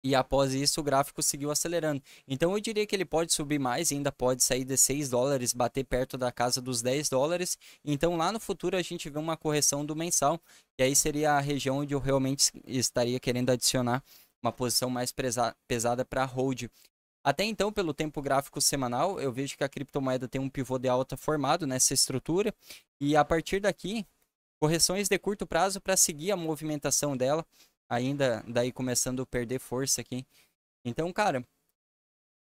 E após isso, o gráfico seguiu acelerando. Então eu diria que ele pode subir mais, ainda pode sair de 6 dólares, bater perto da casa dos 10 dólares. Então lá no futuro a gente vê uma correção do mensal, e aí seria a região onde eu realmente estaria querendo adicionar uma posição mais pesada para hold. Até então, pelo tempo gráfico semanal, eu vejo que a criptomoeda tem um pivô de alta formado nessa estrutura, e a partir daqui, correções de curto prazo para seguir a movimentação dela ainda daí começando a perder força aqui. Então, cara,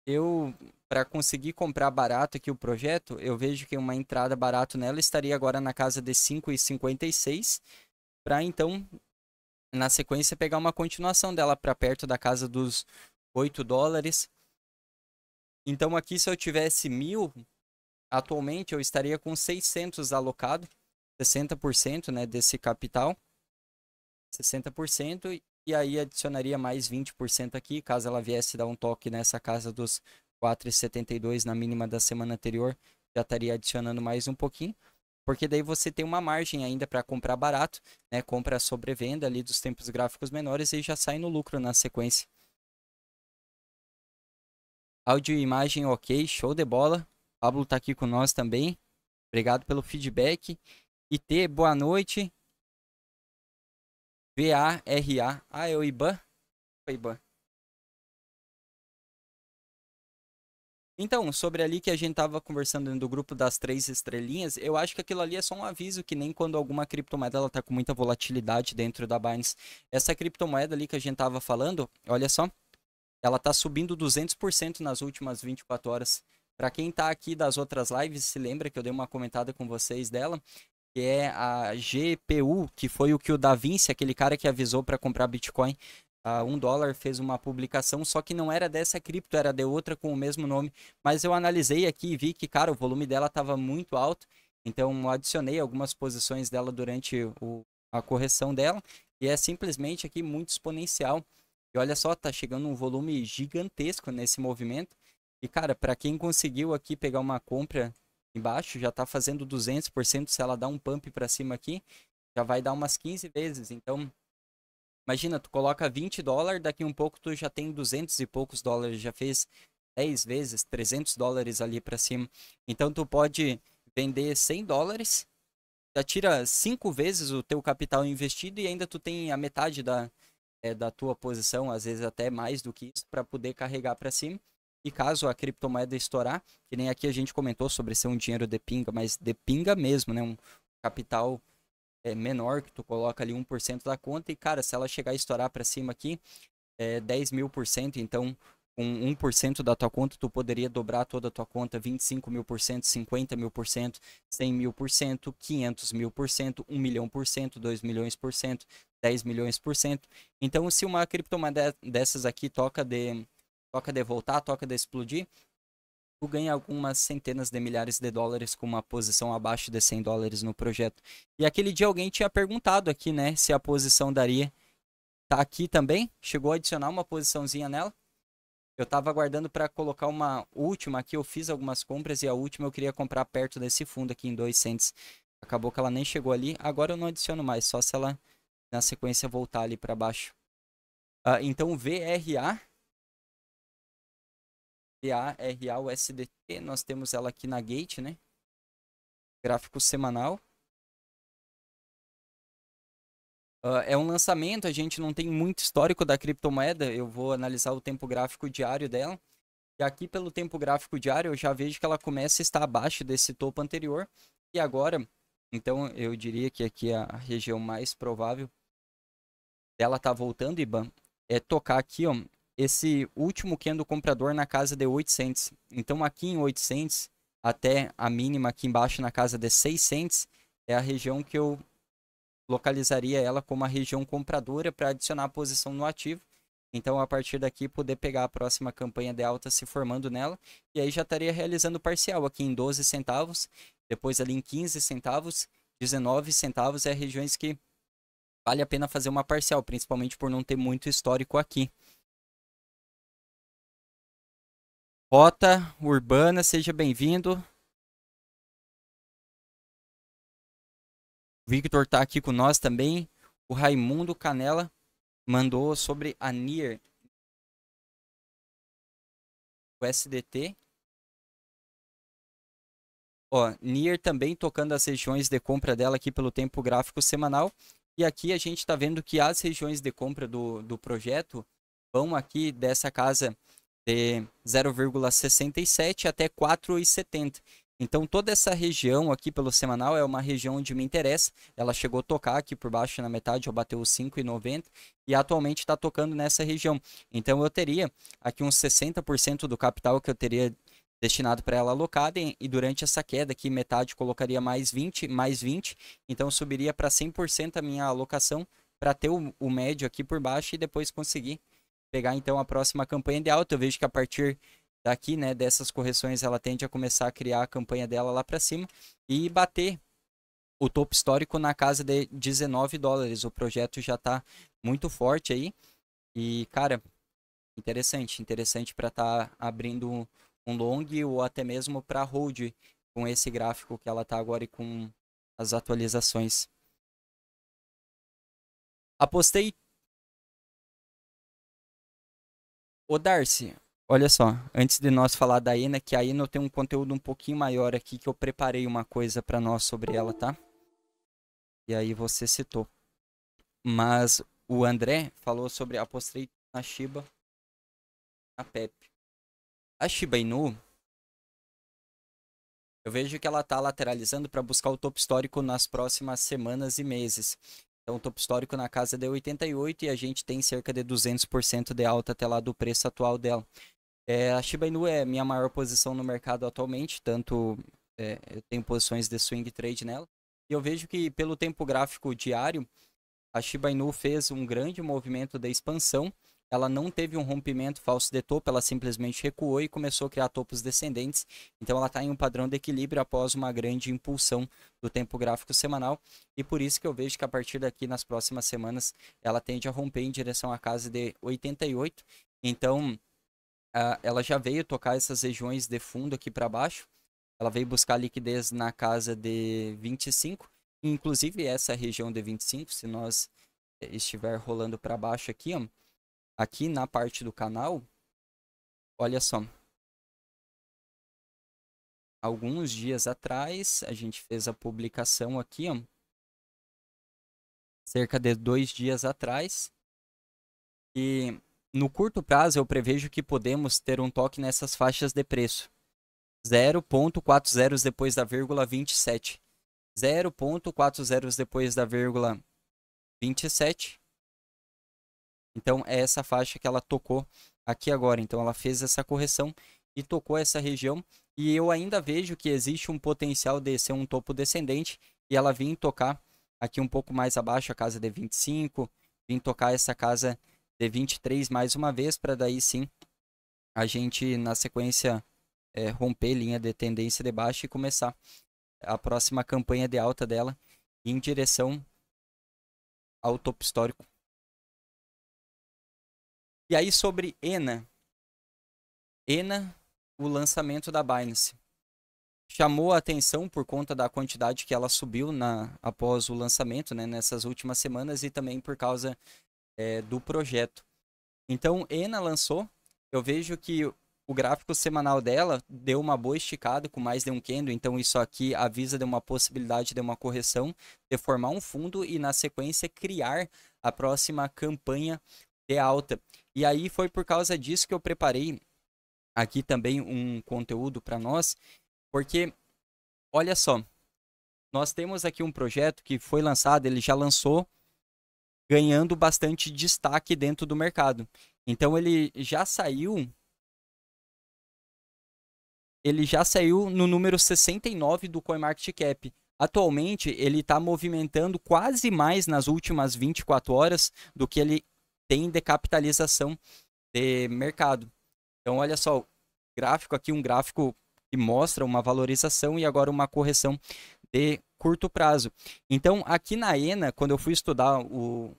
eu para conseguir comprar barato aqui o projeto, eu vejo que uma entrada barato nela estaria agora na casa de 5,56 para então na sequência pegar uma continuação dela para perto da casa dos 8 dólares. Então aqui se eu tivesse mil, atualmente eu estaria com 600 alocado, 60% né, desse capital. 60%, e aí adicionaria mais 20% aqui, caso ela viesse dar um toque nessa casa dos 4,72 na mínima da semana anterior, já estaria adicionando mais um pouquinho, porque daí você tem uma margem ainda para comprar barato, né? Compra a sobrevenda ali dos tempos gráficos menores e já sai no lucro na sequência. Áudio e imagem ok, show de bola. Pablo está aqui com nós também. Obrigado pelo feedback. E T, boa noite. V-A-R-A. Ah, é o IBAN? O IBAN. Então, sobre ali que a gente estava conversando do grupo das três estrelinhas, eu acho que aquilo ali é só um aviso que nem quando alguma criptomoeda ela tá com muita volatilidade dentro da Binance. Essa criptomoeda ali que a gente estava falando, olha só, ela está subindo 200% nas últimas 24 horas. Para quem está aqui das outras lives, se lembra que eu dei uma comentada com vocês dela, que é a GPU, que foi o que o Da Vinci, aquele cara que avisou para comprar Bitcoin a um dólar, fez uma publicação, só que não era dessa cripto, era de outra com o mesmo nome. Mas eu analisei aqui e vi que, cara, o volume dela estava muito alto, então adicionei algumas posições dela durante o, a correção dela, e é simplesmente aqui muito exponencial. E olha só, tá chegando um volume gigantesco nesse movimento. E cara, para quem conseguiu aqui pegar uma compra embaixo, já está fazendo 200%, se ela dá um pump para cima aqui, já vai dar umas 15 vezes. Então, imagina, tu coloca 20 dólares, daqui um pouco tu já tem 200 e poucos dólares, já fez 10 vezes, 300 dólares ali para cima. Então, tu pode vender 100 dólares, já tira 5 vezes o teu capital investido e ainda tu tem a metade da, é, da tua posição, às vezes até mais do que isso, para poder carregar para cima. E caso a criptomoeda estourar, que nem aqui a gente comentou sobre ser um dinheiro de pinga, mas de pinga mesmo, né? Um capital é, menor que tu coloca ali 1% da conta. E, cara, se ela chegar a estourar para cima aqui, é 10 mil por cento, então com 1% da tua conta, tu poderia dobrar toda a tua conta 25 mil por cento, 50 mil por cento, 100 mil por cento, 500 mil por cento, 1 milhão por cento, 2 milhões por cento, 10 milhões por cento. Então, se uma criptomoeda dessas aqui toca de toca de voltar, toca de explodir, tu ganha algumas centenas de milhares de dólares com uma posição abaixo de 100 dólares no projeto. E aquele dia alguém tinha perguntado aqui, né, se a posição daria. Tá aqui também, chegou a adicionar uma posiçãozinha nela. Eu tava aguardando para colocar uma última aqui, eu fiz algumas compras e a última eu queria comprar perto desse fundo aqui em 200. Acabou que ela nem chegou ali, agora eu não adiciono mais, só se ela na sequência voltar ali para baixo. Uh, então, VRA RA, usdt Nós temos ela aqui na Gate, né? Gráfico semanal. Uh, é um lançamento, a gente não tem muito histórico da criptomoeda. Eu vou analisar o tempo gráfico diário dela. E aqui pelo tempo gráfico diário eu já vejo que ela começa a estar abaixo desse topo anterior. E agora, então eu diria que aqui é a região mais provável dela tá voltando, Iban, é tocar aqui, ó, esse último Ken do comprador na casa de 800. Então aqui em 800 até a mínima aqui embaixo na casa de 600 é a região que eu localizaria ela como a região compradora para adicionar a posição no ativo. Então a partir daqui poder pegar a próxima campanha de alta se formando nela e aí já estaria realizando parcial aqui em 12 centavos, depois ali em 15 centavos, 19 centavos é regiões que vale a pena fazer uma parcial, principalmente por não ter muito histórico aqui. Rota Urbana, seja bem-vindo. Victor está aqui com nós também. O Raimundo Canela mandou sobre a NIR. O SDT. Ó, NIR também tocando as regiões de compra dela aqui pelo tempo gráfico semanal. E aqui a gente está vendo que as regiões de compra do, do projeto vão aqui dessa casa de 0,67 até 4,70. Então toda essa região aqui pelo semanal é uma região onde me interessa. Ela chegou a tocar aqui por baixo na metade, já bateu 5,90 e atualmente está tocando nessa região. Então eu teria aqui uns 60% do capital que eu teria destinado para ela alocada e durante essa queda aqui metade colocaria mais 20, mais 20, então subiria para 100% a minha alocação para ter o, o médio aqui por baixo e depois conseguir pegar então a próxima campanha de alta. Eu vejo que a partir daqui, né, dessas correções, ela tende a começar a criar a campanha dela lá para cima e bater o topo histórico na casa de 19 dólares. O projeto já está muito forte aí. E, cara, interessante, interessante para estar tá abrindo um long ou até mesmo para hold com esse gráfico que ela está agora e com as atualizações. Apostei Ô, Darcy, olha só, antes de nós falar da Ena, que a Ena tem um conteúdo um pouquinho maior aqui, que eu preparei uma coisa para nós sobre ela, tá? E aí você citou. Mas o André falou sobre, apostrei na Shiba, na Pepe. A Shiba Inu, eu vejo que ela está lateralizando para buscar o topo histórico nas próximas semanas e meses. Então, é o topo histórico na casa é de 88 e a gente tem cerca de 200% de alta até lá do preço atual dela. É, a Shiba Inu é minha maior posição no mercado atualmente, tanto é, eu tenho posições de swing trade nela. E eu vejo que pelo tempo gráfico diário, a Shiba Inu fez um grande movimento de expansão ela não teve um rompimento falso de topo, ela simplesmente recuou e começou a criar topos descendentes. Então ela está em um padrão de equilíbrio após uma grande impulsão do tempo gráfico semanal. E por isso que eu vejo que a partir daqui, nas próximas semanas, ela tende a romper em direção à casa de 88. Então ela já veio tocar essas regiões de fundo aqui para baixo. Ela veio buscar liquidez na casa de 25. Inclusive essa região de 25, se nós eh, estiver rolando para baixo aqui, ó aqui na parte do canal, olha só. Alguns dias atrás, a gente fez a publicação aqui, ó. Cerca de dois dias atrás. E no curto prazo, eu prevejo que podemos ter um toque nessas faixas de preço. 0.40 depois da vírgula 27. 0.40 depois da vírgula 27 então é essa faixa que ela tocou aqui agora. Então ela fez essa correção e tocou essa região. E eu ainda vejo que existe um potencial de ser um topo descendente e ela vir tocar aqui um pouco mais abaixo a casa de 25, vir tocar essa casa de 23 mais uma vez para daí sim a gente na sequência é, romper linha de tendência de baixo e começar a próxima campanha de alta dela em direção ao topo histórico e aí sobre ENA. ENA, o lançamento da Binance. Chamou a atenção por conta da quantidade que ela subiu na, após o lançamento, né, nessas últimas semanas, e também por causa é, do projeto. Então, ENA lançou. Eu vejo que o gráfico semanal dela deu uma boa esticada com mais de um candle, então isso aqui avisa de uma possibilidade de uma correção, de formar um fundo e na sequência criar a próxima campanha dê alta. E aí foi por causa disso que eu preparei aqui também um conteúdo para nós, porque olha só, nós temos aqui um projeto que foi lançado, ele já lançou ganhando bastante destaque dentro do mercado. Então ele já saiu ele já saiu no número 69 do CoinMarketCap. Atualmente, ele está movimentando quase mais nas últimas 24 horas do que ele tem decapitalização de mercado. Então, olha só, gráfico aqui, um gráfico que mostra uma valorização e agora uma correção de curto prazo. Então, aqui na ENA, quando eu fui estudar o,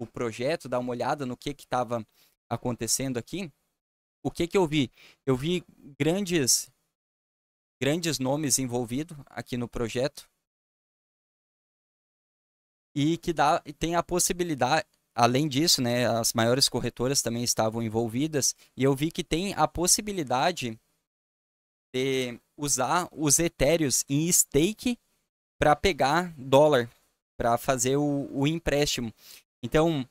o projeto, dar uma olhada no que estava acontecendo aqui, o que, que eu vi? Eu vi grandes, grandes nomes envolvidos aqui no projeto e que dá, tem a possibilidade, Além disso, né, as maiores corretoras também estavam envolvidas e eu vi que tem a possibilidade de usar os etéreos em stake para pegar dólar, para fazer o, o empréstimo. Então,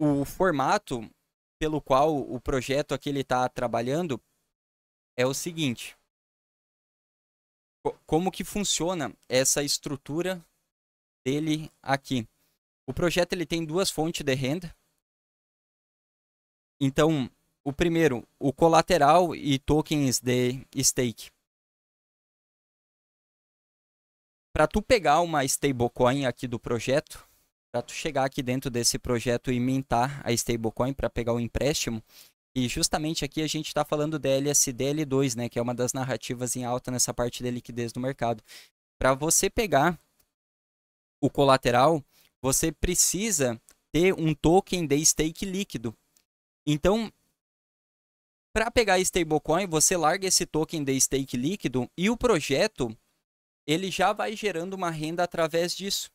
o formato pelo qual o projeto aqui está trabalhando é o seguinte. Como que funciona essa estrutura dele aqui? O projeto ele tem duas fontes de renda. Então, o primeiro, o colateral e tokens de stake. Para tu pegar uma stablecoin aqui do projeto, para tu chegar aqui dentro desse projeto e mintar a stablecoin para pegar o empréstimo, e justamente aqui a gente está falando da L 2 né, que é uma das narrativas em alta nessa parte de liquidez do mercado. Para você pegar o colateral, você precisa ter um token de stake líquido. Então, para pegar stablecoin, você larga esse token de stake líquido e o projeto ele já vai gerando uma renda através disso.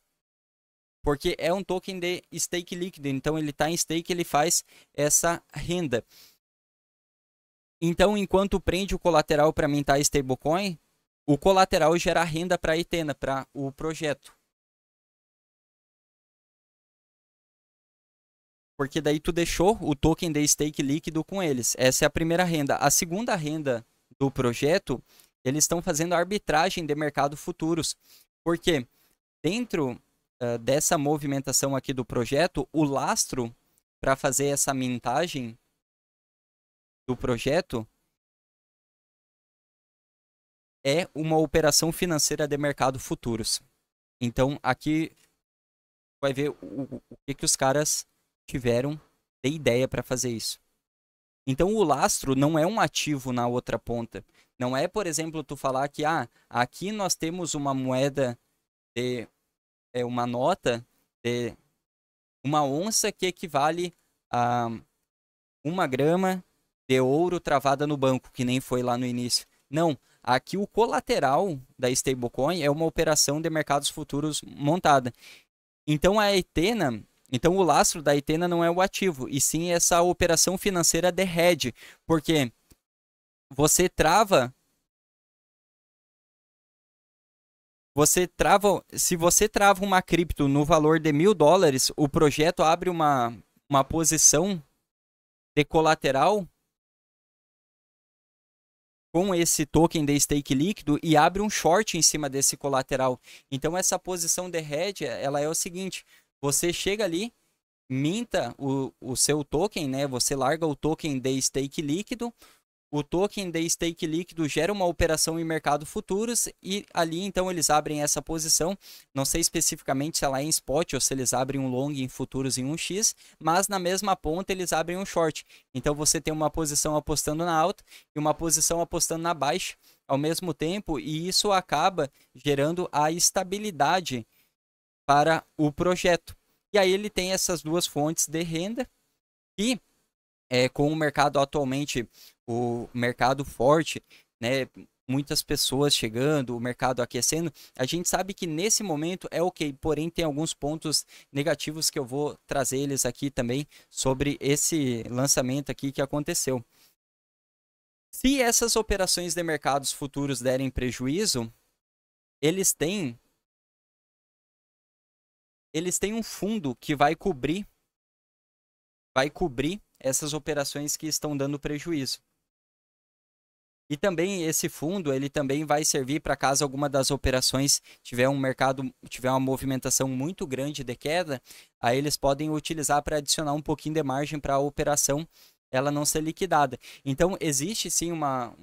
Porque é um token de stake líquido, então ele está em stake, ele faz essa renda. Então, enquanto prende o colateral para mintar stablecoin, o colateral gera renda para a Ethena, para o projeto. porque daí tu deixou o token de stake líquido com eles. Essa é a primeira renda. A segunda renda do projeto, eles estão fazendo arbitragem de mercado futuros, porque dentro uh, dessa movimentação aqui do projeto, o lastro para fazer essa mintagem do projeto é uma operação financeira de mercado futuros. Então aqui vai ver o, o que que os caras tiveram de ideia para fazer isso. Então o lastro não é um ativo na outra ponta. Não é, por exemplo, tu falar que ah, aqui nós temos uma moeda de é, uma nota de uma onça que equivale a uma grama de ouro travada no banco, que nem foi lá no início. Não, aqui o colateral da stablecoin é uma operação de mercados futuros montada. Então a Etena então o lastro da Itena não é o ativo, e sim essa operação financeira de hedge, porque você trava você trava, se você trava uma cripto no valor de mil dólares, o projeto abre uma, uma posição de colateral com esse token de stake líquido e abre um short em cima desse colateral. Então essa posição de hedge, ela é o seguinte, você chega ali, minta o, o seu token, né? Você larga o token de stake líquido. O token de stake líquido gera uma operação em mercado futuros e ali então eles abrem essa posição. Não sei especificamente se ela é em spot ou se eles abrem um long em futuros em 1x, mas na mesma ponta eles abrem um short. Então você tem uma posição apostando na alta e uma posição apostando na baixa ao mesmo tempo e isso acaba gerando a estabilidade para o projeto. E aí ele tem essas duas fontes de renda e é, com o mercado atualmente, o mercado forte, né, muitas pessoas chegando, o mercado aquecendo, a gente sabe que nesse momento é ok, porém tem alguns pontos negativos que eu vou trazer eles aqui também sobre esse lançamento aqui que aconteceu. Se essas operações de mercados futuros derem prejuízo, eles têm eles têm um fundo que vai cobrir vai cobrir essas operações que estão dando prejuízo. E também esse fundo, ele também vai servir para caso alguma das operações tiver um mercado, tiver uma movimentação muito grande de queda, aí eles podem utilizar para adicionar um pouquinho de margem para a operação ela não ser liquidada. Então existe sim uma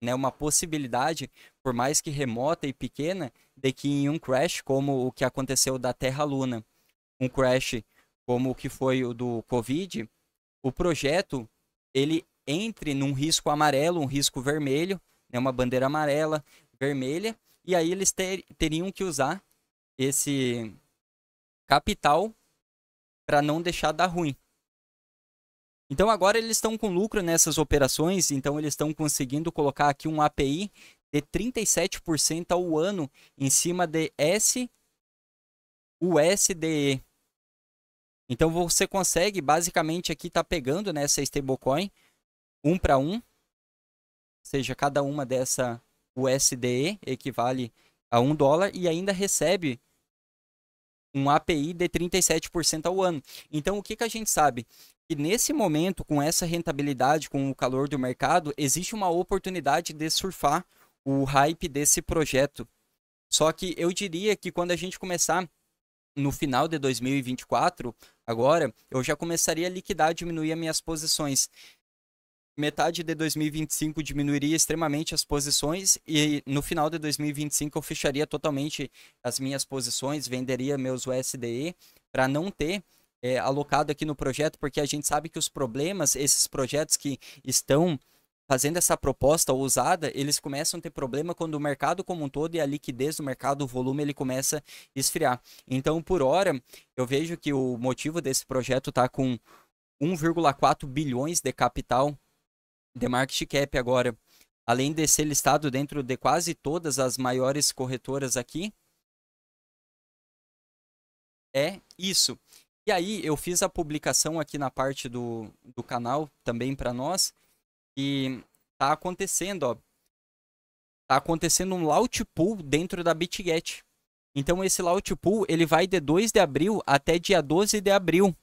né, uma possibilidade, por mais que remota e pequena, de que em um crash como o que aconteceu da Terra-Luna, um crash como o que foi o do Covid, o projeto ele entre num risco amarelo, um risco vermelho, né, uma bandeira amarela, vermelha, e aí eles ter, teriam que usar esse capital para não deixar dar ruim. Então agora eles estão com lucro nessas operações, então eles estão conseguindo colocar aqui um API de 37% ao ano em cima de S USDE. Então você consegue basicamente aqui tá pegando nessa né, stablecoin um para um, ou seja, cada uma dessa USDE equivale a um dólar e ainda recebe um API de 37% ao ano. Então o que, que a gente sabe? E nesse momento, com essa rentabilidade, com o calor do mercado, existe uma oportunidade de surfar o hype desse projeto. Só que eu diria que quando a gente começar no final de 2024, agora, eu já começaria a liquidar, diminuir as minhas posições. Metade de 2025 diminuiria extremamente as posições e no final de 2025 eu fecharia totalmente as minhas posições, venderia meus USDE para não ter é, alocado aqui no projeto, porque a gente sabe que os problemas, esses projetos que estão fazendo essa proposta ousada, eles começam a ter problema quando o mercado como um todo e a liquidez do mercado, o volume, ele começa a esfriar. Então, por hora, eu vejo que o motivo desse projeto está com 1,4 bilhões de capital de market cap agora. Além de ser listado dentro de quase todas as maiores corretoras aqui, é isso. E aí eu fiz a publicação aqui na parte do, do canal também para nós. E tá acontecendo, ó. Tá acontecendo um lout pool dentro da BitGet. Então esse lout pool, ele vai de 2 de abril até dia 12 de abril,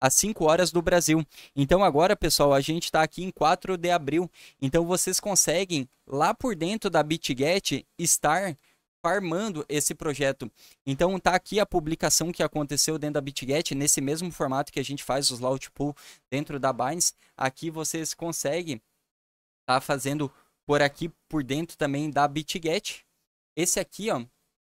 às 5 horas do Brasil. Então agora, pessoal, a gente está aqui em 4 de abril. Então vocês conseguem lá por dentro da BitGet estar farmando esse projeto. Então tá aqui a publicação que aconteceu dentro da BitGet, nesse mesmo formato que a gente faz os launch pool dentro da Binance. Aqui vocês conseguem tá fazendo por aqui por dentro também da BitGet. Esse aqui, ó,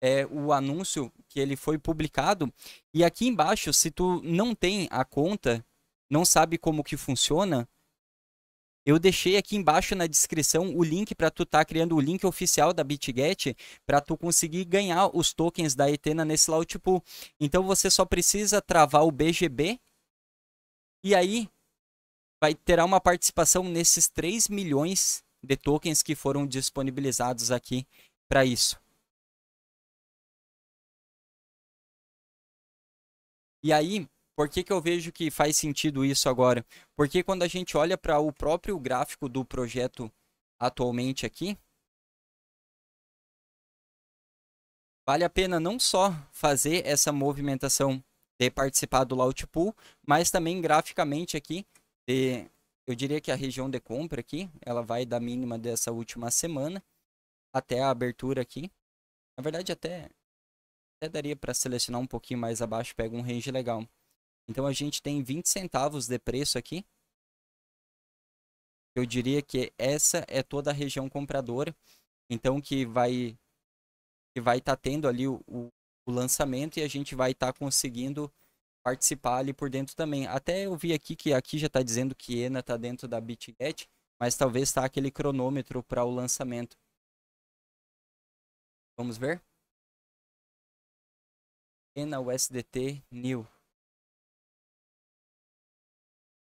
é o anúncio que ele foi publicado e aqui embaixo, se tu não tem a conta, não sabe como que funciona, eu deixei aqui embaixo na descrição o link para tu tá criando o link oficial da BitGet para tu conseguir ganhar os tokens da Etena nesse Lautpool. Então você só precisa travar o BGB e aí vai terá uma participação nesses 3 milhões de tokens que foram disponibilizados aqui para isso. E aí, por que, que eu vejo que faz sentido isso agora? Porque quando a gente olha para o próprio gráfico do projeto atualmente aqui, vale a pena não só fazer essa movimentação de participar do launch pool, mas também graficamente aqui, de, eu diria que a região de compra aqui, ela vai da mínima dessa última semana até a abertura aqui. Na verdade, até, até daria para selecionar um pouquinho mais abaixo, pega um range legal. Então a gente tem 20 centavos de preço aqui. Eu diria que essa é toda a região compradora. Então que vai que vai estar tá tendo ali o, o, o, lançamento e a gente vai estar tá conseguindo participar ali por dentro também. Até eu vi aqui que aqui já está dizendo que ENA está dentro da BitGet, mas talvez está aquele cronômetro para o lançamento. Vamos ver? ENA USDT New.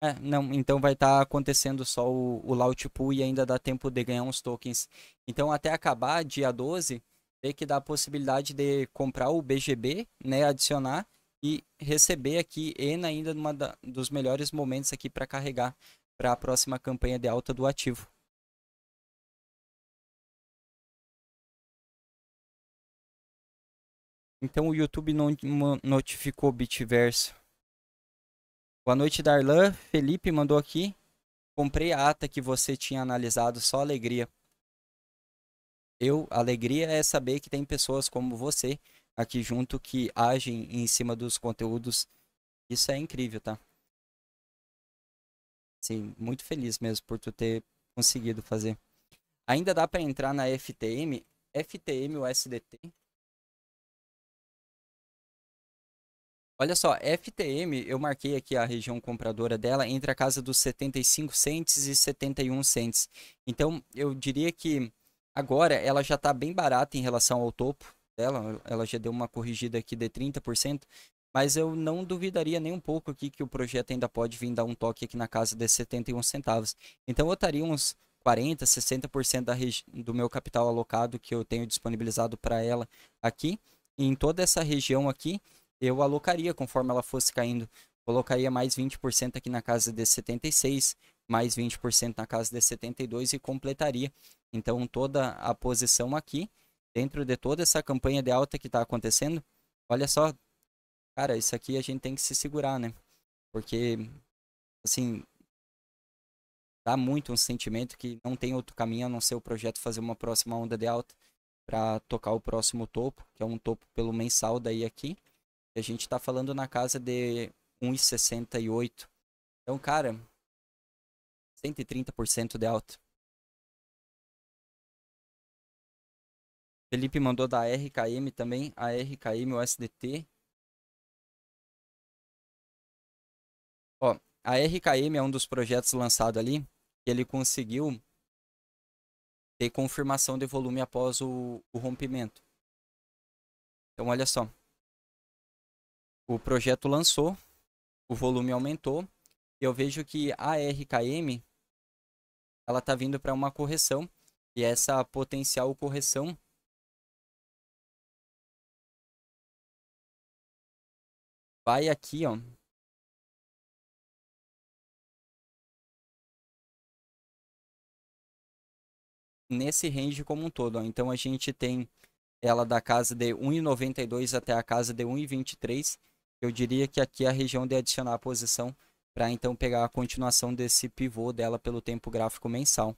É, não, então vai estar tá acontecendo só o, o Pool e ainda dá tempo de ganhar uns tokens. Então até acabar dia 12, tem que dar a possibilidade de comprar o BGB, né, adicionar e receber aqui ENA ainda numa da, dos melhores momentos aqui para carregar para a próxima campanha de alta do ativo. Então o YouTube não notificou o Bitverso. Boa noite, Darlan. Felipe mandou aqui. Comprei a ata que você tinha analisado, só alegria. Eu, alegria é saber que tem pessoas como você aqui junto que agem em cima dos conteúdos. Isso é incrível, tá? Sim, muito feliz mesmo por tu ter conseguido fazer. Ainda dá para entrar na FTM, FTM USDT SDT, Olha só, FTM, eu marquei aqui a região compradora dela entre a casa dos 75 cents e 71 cents. Então, eu diria que agora ela já está bem barata em relação ao topo dela. Ela já deu uma corrigida aqui de 30%, mas eu não duvidaria nem um pouco aqui que o projeto ainda pode vir dar um toque aqui na casa de 71 centavos. Então, eu estaria uns 40, 60% da do meu capital alocado que eu tenho disponibilizado para ela aqui, em toda essa região aqui eu alocaria conforme ela fosse caindo. Colocaria mais 20% aqui na casa de 76, mais 20% na casa de 72 e completaria. Então toda a posição aqui, dentro de toda essa campanha de alta que está acontecendo, olha só, cara, isso aqui a gente tem que se segurar, né? Porque, assim, dá muito um sentimento que não tem outro caminho a não ser o projeto fazer uma próxima onda de alta para tocar o próximo topo, que é um topo pelo mensal daí aqui. A gente está falando na casa de 1,68. Então, cara, 130% de alta. Felipe mandou da RKM também, a RKM USDT. Ó, a RKM é um dos projetos lançado ali, que ele conseguiu ter confirmação de volume após o, o rompimento. Então olha só, o projeto lançou, o volume aumentou, eu vejo que a RKM ela está vindo para uma correção e essa potencial correção vai aqui, ó. Nesse range como um todo, ó. Então a gente tem ela da casa de 1,92 até a casa de 1,23 eu diria que aqui é a região de adicionar a posição para então pegar a continuação desse pivô dela pelo tempo gráfico mensal.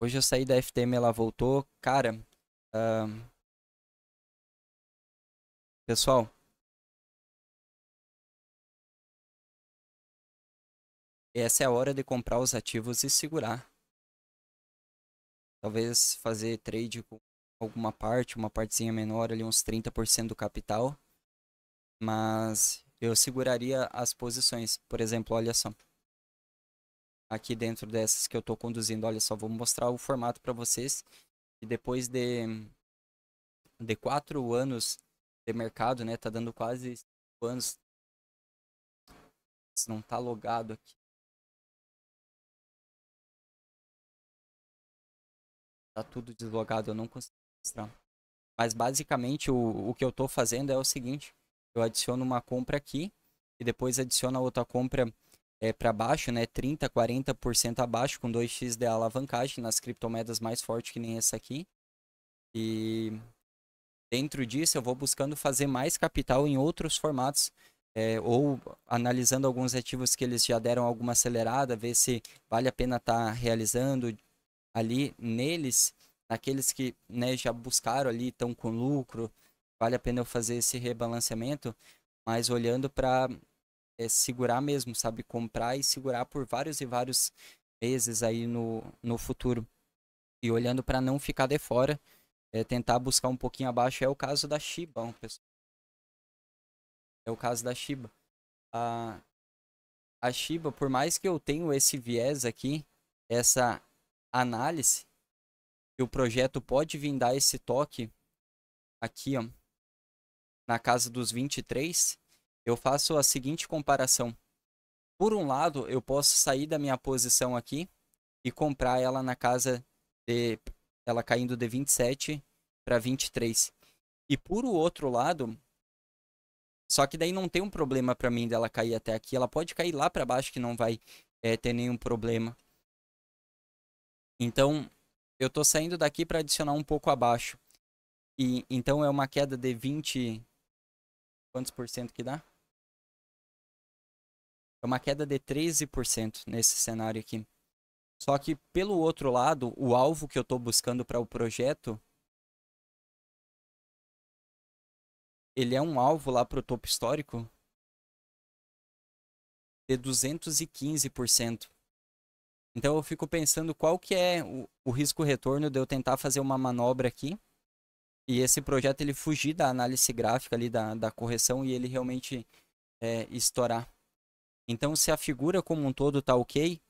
Hoje eu saí da FTM, ela voltou. Cara, uh... pessoal, essa é a hora de comprar os ativos e segurar. Talvez fazer trade com alguma parte, uma partezinha menor ali, uns 30% do capital. Mas eu seguraria as posições. Por exemplo, olha só. Aqui dentro dessas que eu estou conduzindo, olha só, vou mostrar o formato para vocês. E depois de, de quatro anos de mercado, né? Tá dando quase anos. Não tá logado aqui. tá tudo deslogado, eu não consigo mostrar. Mas basicamente o, o que eu tô fazendo é o seguinte, eu adiciono uma compra aqui e depois a outra compra é, para baixo, né, 30, 40% abaixo, com 2x de alavancagem nas criptomoedas mais fortes que nem essa aqui. E dentro disso eu vou buscando fazer mais capital em outros formatos, é, ou analisando alguns ativos que eles já deram alguma acelerada, ver se vale a pena estar tá realizando, ali neles, naqueles que né, já buscaram ali, estão com lucro, vale a pena eu fazer esse rebalanceamento, mas olhando para é, segurar mesmo, sabe? Comprar e segurar por vários e vários meses aí no, no futuro. E olhando para não ficar de fora, é, tentar buscar um pouquinho abaixo. É o caso da Shiba, um pessoal. É o caso da Shiba. A, a Shiba, por mais que eu tenha esse viés aqui, essa análise, que o projeto pode vir dar esse toque aqui, ó, na casa dos 23, eu faço a seguinte comparação. Por um lado, eu posso sair da minha posição aqui e comprar ela na casa de ela caindo de 27 para 23. E por o outro lado, só que daí não tem um problema para mim dela cair até aqui, ela pode cair lá para baixo que não vai é, ter nenhum problema. Então, eu estou saindo daqui para adicionar um pouco abaixo. E, então, é uma queda de 20... Quantos por cento que dá? É uma queda de 13% nesse cenário aqui. Só que, pelo outro lado, o alvo que eu estou buscando para o projeto... Ele é um alvo lá para o topo histórico de 215%. Então eu fico pensando qual que é o, o risco-retorno de eu tentar fazer uma manobra aqui e esse projeto ele fugir da análise gráfica ali, da, da correção e ele realmente é, estourar. Então se a figura como um todo tá ok,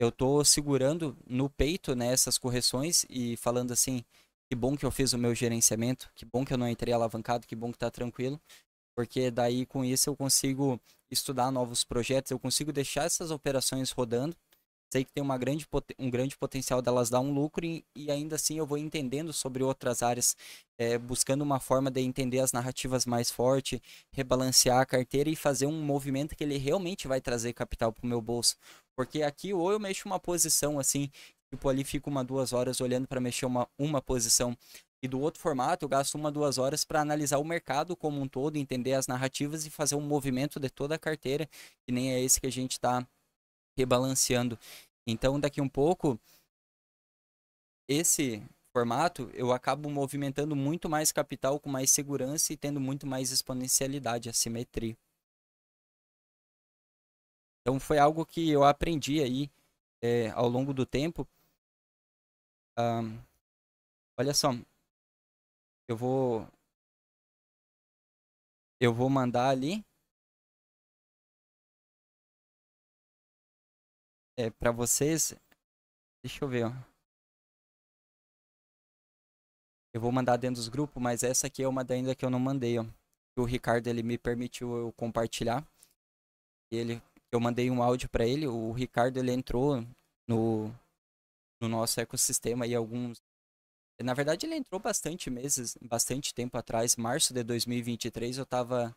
eu estou segurando no peito né, essas correções e falando assim, que bom que eu fiz o meu gerenciamento, que bom que eu não entrei alavancado, que bom que está tranquilo porque daí com isso eu consigo estudar novos projetos, eu consigo deixar essas operações rodando sei que tem uma grande, um grande potencial delas dar um lucro e, e ainda assim eu vou entendendo sobre outras áreas, é, buscando uma forma de entender as narrativas mais forte, rebalancear a carteira e fazer um movimento que ele realmente vai trazer capital para o meu bolso. Porque aqui ou eu mexo uma posição assim, tipo ali fico uma, duas horas olhando para mexer uma, uma posição. E do outro formato, eu gasto uma, duas horas para analisar o mercado como um todo, entender as narrativas e fazer um movimento de toda a carteira, que nem é esse que a gente está rebalanceando. Então, daqui um pouco, esse formato, eu acabo movimentando muito mais capital com mais segurança e tendo muito mais exponencialidade, assimetria. Então foi algo que eu aprendi aí é, ao longo do tempo. Um, olha só, eu vou eu vou mandar ali é, para vocês. Deixa eu ver, ó. Eu vou mandar dentro dos grupos, mas essa aqui é uma ainda que eu não mandei, ó. O Ricardo ele me permitiu eu compartilhar. Ele, eu mandei um áudio para ele. O Ricardo ele entrou no, no nosso ecossistema e alguns na verdade, ele entrou bastante meses, bastante tempo atrás, março de 2023, eu estava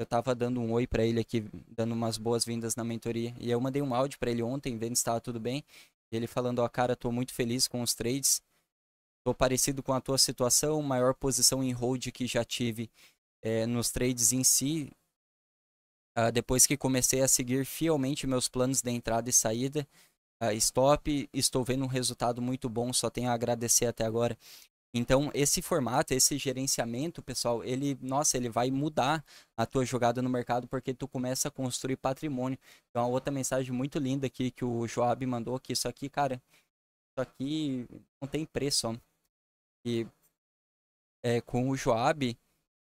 eu tava dando um oi para ele aqui, dando umas boas-vindas na mentoria. E eu mandei um áudio para ele ontem, vendo se tava tudo bem. Ele falando: Ó, oh, cara, tô muito feliz com os trades. Tô parecido com a tua situação, maior posição em hold que já tive é, nos trades em si. Uh, depois que comecei a seguir fielmente meus planos de entrada e saída, uh, stop, estou vendo um resultado muito bom, só tenho a agradecer até agora. Então, esse formato, esse gerenciamento, pessoal, ele, nossa, ele vai mudar a tua jogada no mercado porque tu começa a construir patrimônio. Então, outra mensagem muito linda aqui que o Joab mandou, que isso aqui, cara, isso aqui não tem preço, ó. E é, com o Joab,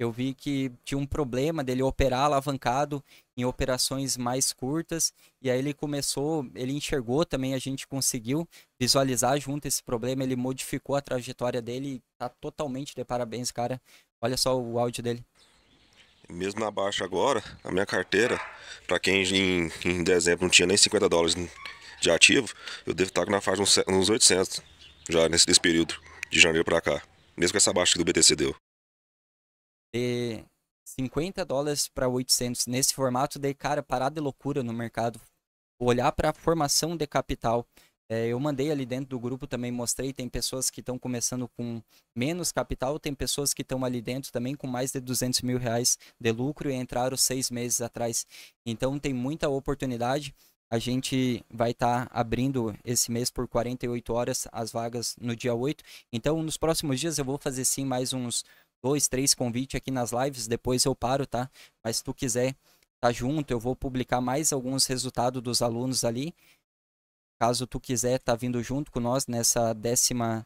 eu vi que tinha um problema dele operar alavancado em operações mais curtas, e aí ele começou, ele enxergou também, a gente conseguiu visualizar junto esse problema, ele modificou a trajetória dele, tá totalmente de parabéns, cara. Olha só o áudio dele. Mesmo na baixa agora, a minha carteira, para quem em, em, dezembro não tinha nem 50 dólares de ativo, eu devo estar tá na faixa uns, uns 800 já nesse, nesse período, de janeiro para cá, mesmo com essa baixa que o BTC deu de 50 dólares para 800 nesse formato, de cara, parada de loucura no mercado, olhar para a formação de capital. É, eu mandei ali dentro do grupo também, mostrei, tem pessoas que estão começando com menos capital, tem pessoas que estão ali dentro também com mais de 200 mil reais de lucro e entraram seis meses atrás. Então, tem muita oportunidade. A gente vai estar tá abrindo esse mês por 48 horas as vagas no dia 8. Então, nos próximos dias eu vou fazer sim mais uns dois, três convites aqui nas lives, depois eu paro, tá? Mas se tu quiser tá junto, eu vou publicar mais alguns resultados dos alunos ali. Caso tu quiser tá vindo junto com nós nessa décima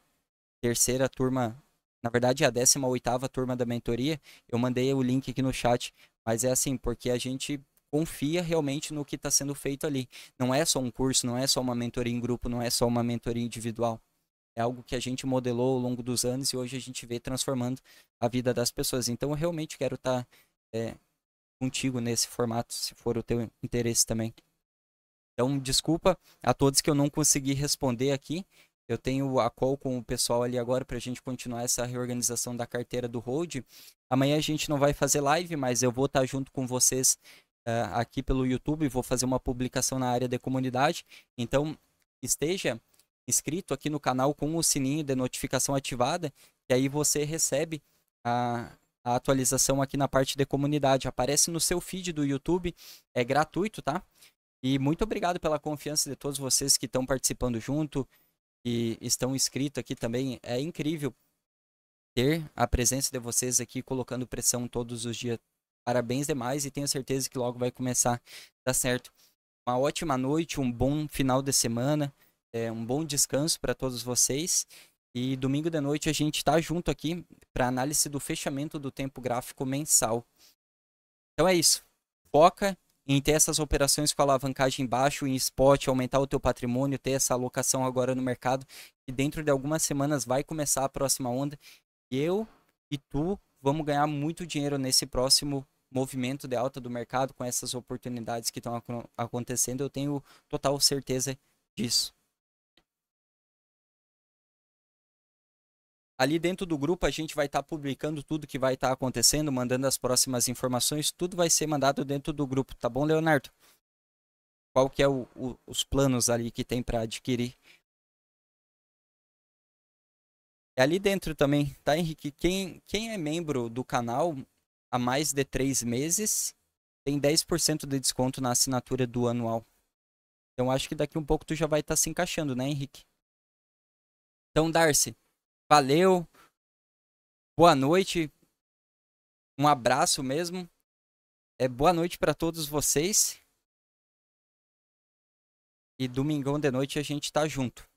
terceira turma, na verdade é a décima oitava turma da mentoria, eu mandei o link aqui no chat, mas é assim, porque a gente confia realmente no que está sendo feito ali. Não é só um curso, não é só uma mentoria em grupo, não é só uma mentoria individual é algo que a gente modelou ao longo dos anos e hoje a gente vê transformando a vida das pessoas. Então eu realmente quero estar tá, é, contigo nesse formato, se for o teu interesse também. Então, desculpa a todos que eu não consegui responder aqui. Eu tenho a call com o pessoal ali agora para a gente continuar essa reorganização da carteira do Hold. Amanhã a gente não vai fazer live, mas eu vou estar tá junto com vocês uh, aqui pelo YouTube. Vou fazer uma publicação na área da comunidade. Então, esteja inscrito aqui no canal com o sininho de notificação ativada, e aí você recebe a, a atualização aqui na parte de comunidade. Aparece no seu feed do YouTube, é gratuito, tá? E muito obrigado pela confiança de todos vocês que estão participando junto e estão inscritos aqui também. É incrível ter a presença de vocês aqui colocando pressão todos os dias. Parabéns demais e tenho certeza que logo vai começar, tá certo? Uma ótima noite, um bom final de semana é, um bom descanso para todos vocês. E domingo de noite a gente está junto aqui para análise do fechamento do tempo gráfico mensal. Então é isso. Foca em ter essas operações com alavancagem baixo, em spot, aumentar o teu patrimônio, ter essa alocação agora no mercado. E dentro de algumas semanas vai começar a próxima onda. E eu e tu vamos ganhar muito dinheiro nesse próximo movimento de alta do mercado com essas oportunidades que estão acontecendo. Eu tenho total certeza disso. Ali dentro do grupo a gente vai estar tá publicando tudo que vai estar tá acontecendo, mandando as próximas informações, tudo vai ser mandado dentro do grupo, tá bom, Leonardo? Qual que é o, o, os planos ali que tem para adquirir? É ali dentro também, tá, Henrique? Quem, quem é membro do canal há mais de três meses tem 10% de desconto na assinatura do anual. Então acho que daqui um pouco tu já vai estar tá se encaixando, né, Henrique? Então, Darcy, Valeu. Boa noite. Um abraço mesmo. É boa noite para todos vocês. E domingão de noite a gente tá junto.